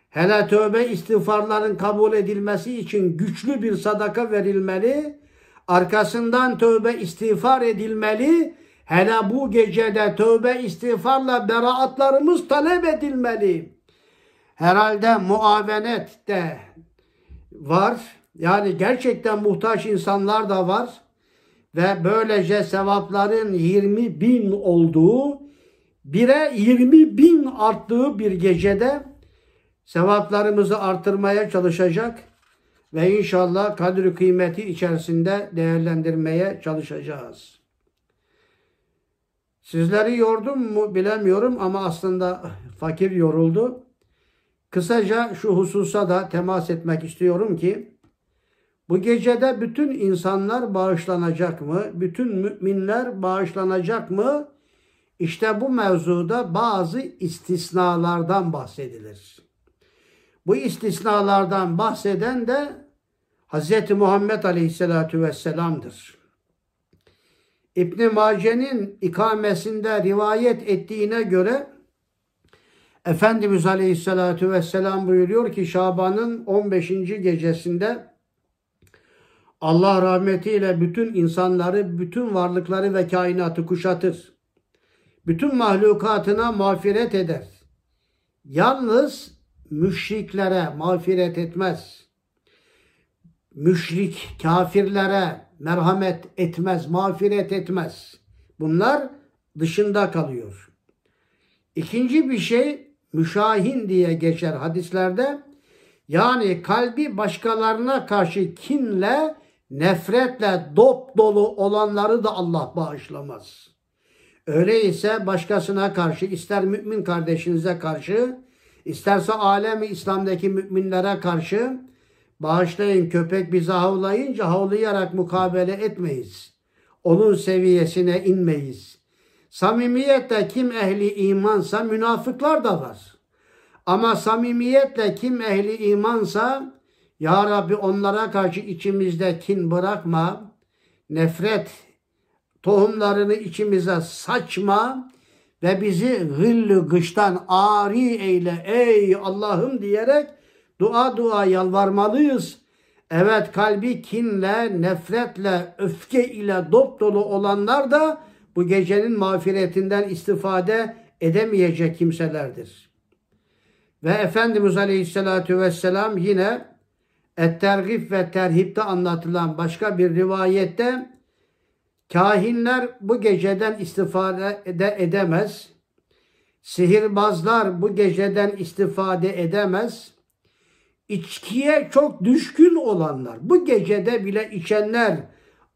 Hele tövbe istiğfarların kabul edilmesi için güçlü bir sadaka verilmeli. Arkasından tövbe istiğfar edilmeli. Hele bu gecede tövbe istiğfarla beraatlarımız talep edilmeli. Herhalde muavenet de var. Yani gerçekten muhtaç insanlar da var. Ve böylece sevapların 20 bin olduğu, bire 20 bin arttığı bir gecede sevaplarımızı artırmaya çalışacak ve inşallah kadri kıymeti içerisinde değerlendirmeye çalışacağız. Sizleri yordum mu bilemiyorum ama aslında fakir yoruldu. Kısaca şu hususa da temas etmek istiyorum ki bu gecede bütün insanlar bağışlanacak mı? Bütün müminler bağışlanacak mı? İşte bu mevzuda bazı istisnalardan bahsedilir. Bu istisnalardan bahseden de Hz. Muhammed Aleyhisselatü Vesselam'dır. İbn Mace'nin ikamesinde rivayet ettiğine göre Efendimiz Aleyhisselatü Vesselam buyuruyor ki Şaban'ın 15. gecesinde Allah rahmetiyle bütün insanları, bütün varlıkları ve kainatı kuşatır. Bütün mahlukatına mağfiret eder. Yalnız müşriklere mağfiret etmez. Müşrik kafirlere merhamet etmez, mağfiret etmez. Bunlar dışında kalıyor. İkinci bir şey müşahin diye geçer hadislerde. Yani kalbi başkalarına karşı kinle, nefretle dop dolu olanları da Allah bağışlamaz. Öyleyse başkasına karşı ister mümin kardeşinize karşı isterse alemi İslam'daki müminlere karşı bağışlayın köpek bizi havlayınca havlayarak mukabele etmeyiz. Onun seviyesine inmeyiz. Samimiyetle kim ehli imansa münafıklar da var. Ama samimiyetle kim ehli imansa ya Rabbi onlara karşı içimizde kin bırakma, nefret tohumlarını içimize saçma ve bizi gıllü gıştan ari eyle ey Allah'ım diyerek dua dua yalvarmalıyız. Evet kalbi kinle, nefretle, öfke ile dop dolu olanlar da bu gecenin mağfiretinden istifade edemeyecek kimselerdir. Ve Efendimiz Aleyhisselatü Vesselam yine Ettergif ve Terhip'te anlatılan başka bir rivayette kahinler bu geceden istifade edemez. Sihirbazlar bu geceden istifade edemez. İçkiye çok düşkün olanlar, bu gecede bile içenler,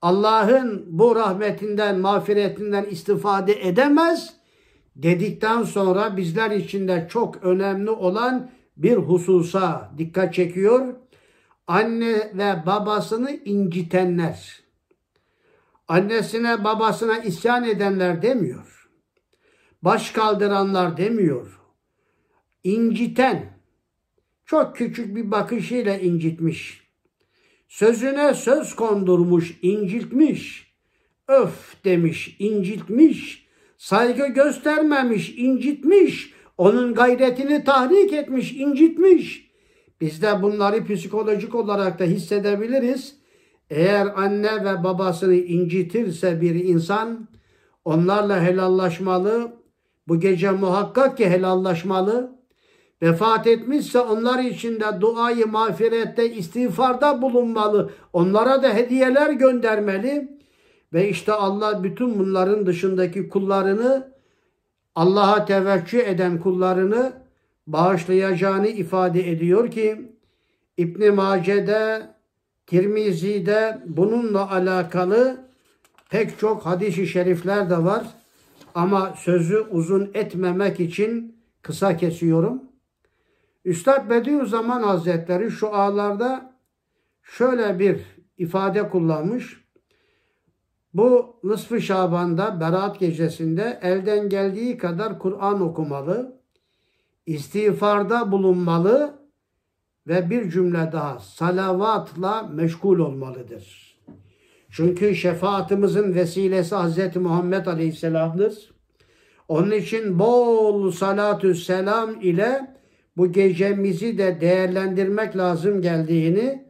Allah'ın bu rahmetinden, mağfiretinden istifade edemez dedikten sonra bizler için de çok önemli olan bir hususa dikkat çekiyor. Anne ve babasını incitenler. Annesine babasına isyan edenler demiyor. Baş kaldıranlar demiyor. İnciten. Çok küçük bir bakışıyla incitmiş Sözüne söz kondurmuş, inciltmiş. Öf demiş, inciltmiş. Saygı göstermemiş, incitmiş. Onun gayretini tahrik etmiş, incitmiş. Biz de bunları psikolojik olarak da hissedebiliriz. Eğer anne ve babasını incitirse bir insan onlarla helallaşmalı. Bu gece muhakkak ki helallaşmalı Vefat etmişse onlar için de duayı mağfirette istiğfarda bulunmalı. Onlara da hediyeler göndermeli. Ve işte Allah bütün bunların dışındaki kullarını Allah'a teveccüh eden kullarını bağışlayacağını ifade ediyor ki İbn Mace'de Tirmizi'de bununla alakalı pek çok hadis-i şerifler de var. Ama sözü uzun etmemek için kısa kesiyorum. Üstad Bediüzzaman Hazretleri şu ağlarda şöyle bir ifade kullanmış. Bu Nısfı Şaban'da Berat gecesinde elden geldiği kadar Kur'an okumalı, istiğfarda bulunmalı ve bir cümle daha salavatla meşgul olmalıdır. Çünkü şefaatimizin vesilesi Hz. Muhammed Aleyhisselam'dır. Onun için bol salatü selam ile bu gecemizi de değerlendirmek lazım geldiğini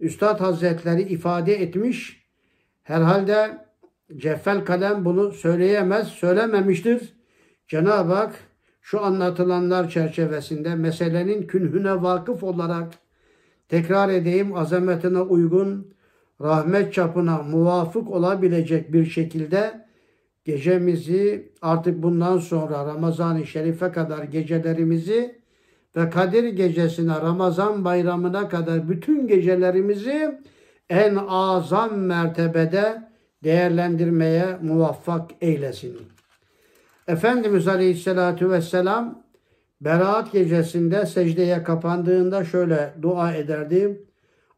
Üstad Hazretleri ifade etmiş. Herhalde Ceffel Kalem bunu söyleyemez, söylememiştir. Cenab-ı Hak şu anlatılanlar çerçevesinde meselenin künhüne vakıf olarak tekrar edeyim azametine uygun, rahmet çapına muvafık olabilecek bir şekilde gecemizi artık bundan sonra Ramazan-ı Şerif'e kadar gecelerimizi ve Kadir gecesine Ramazan bayramına kadar bütün gecelerimizi en azam mertebede değerlendirmeye muvaffak eylesin. Efendimiz Aleyhisselatü Vesselam Berat gecesinde secdeye kapandığında şöyle dua ederdi.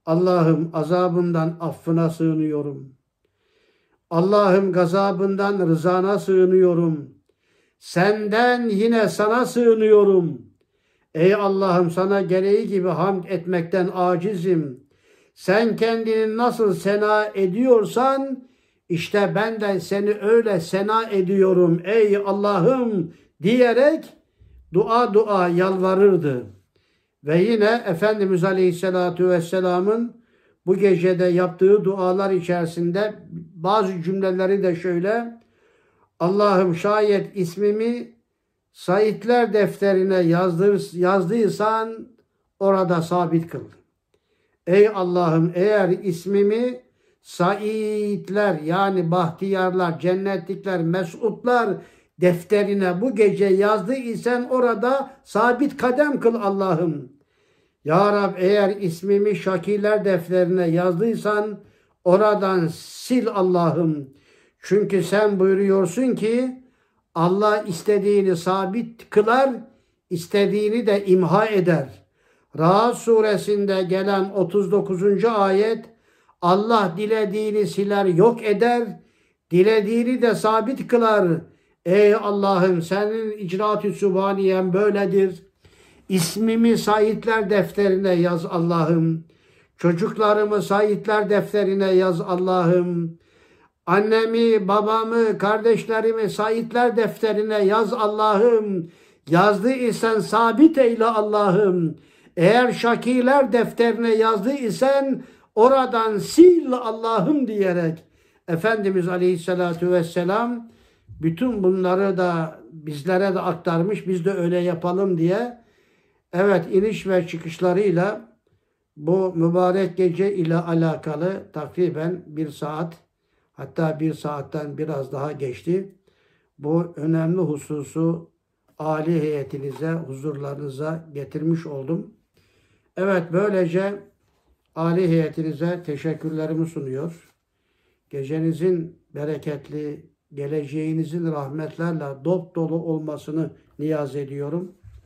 Allah'ım azabından affına sığınıyorum. Allah'ım gazabından rızana sığınıyorum. Senden yine sana sığınıyorum.'' Ey Allah'ım sana gereği gibi hamd etmekten acizim. Sen kendini nasıl sena ediyorsan işte ben de seni öyle sena ediyorum ey Allah'ım diyerek dua dua yalvarırdı. Ve yine Efendimiz Aleyhisselatü Vesselam'ın bu gecede yaptığı dualar içerisinde bazı cümleleri de şöyle Allah'ım şayet ismimi Saitler defterine yazdır, yazdıysan orada sabit kıl. Ey Allah'ım eğer ismimi Saitler yani bahtiyarlar, cennetlikler, mesutlar defterine bu gece yazdıysan orada sabit kadem kıl Allah'ım. Ya Rab eğer ismimi şakiler defterine yazdıysan oradan sil Allah'ım. Çünkü sen buyuruyorsun ki Allah istediğini sabit kılar, istediğini de imha eder. Rahat suresinde gelen 39. ayet Allah dilediğini siler yok eder, dilediğini de sabit kılar. Ey Allah'ım senin icraat-ı böyledir. İsmimi sayitler defterine yaz Allah'ım. Çocuklarımı sayitler defterine yaz Allah'ım. Annemi, babamı, kardeşlerimi Saitler defterine yaz Allah'ım. Yazdıysan sabit eyle Allah'ım. Eğer Şakiler defterine yazdıysan oradan sil Allah'ım diyerek Efendimiz Aleyhisselatü Vesselam bütün bunları da bizlere de aktarmış. Biz de öyle yapalım diye. Evet iniş ve çıkışlarıyla bu mübarek gece ile alakalı takriben bir saat Hatta bir saatten biraz daha geçti. Bu önemli hususu Ali heyetinize, huzurlarınıza getirmiş oldum. Evet böylece Ali heyetinize teşekkürlerimi sunuyor. Gecenizin bereketli, geleceğinizin rahmetlerle dop dolu olmasını niyaz ediyorum.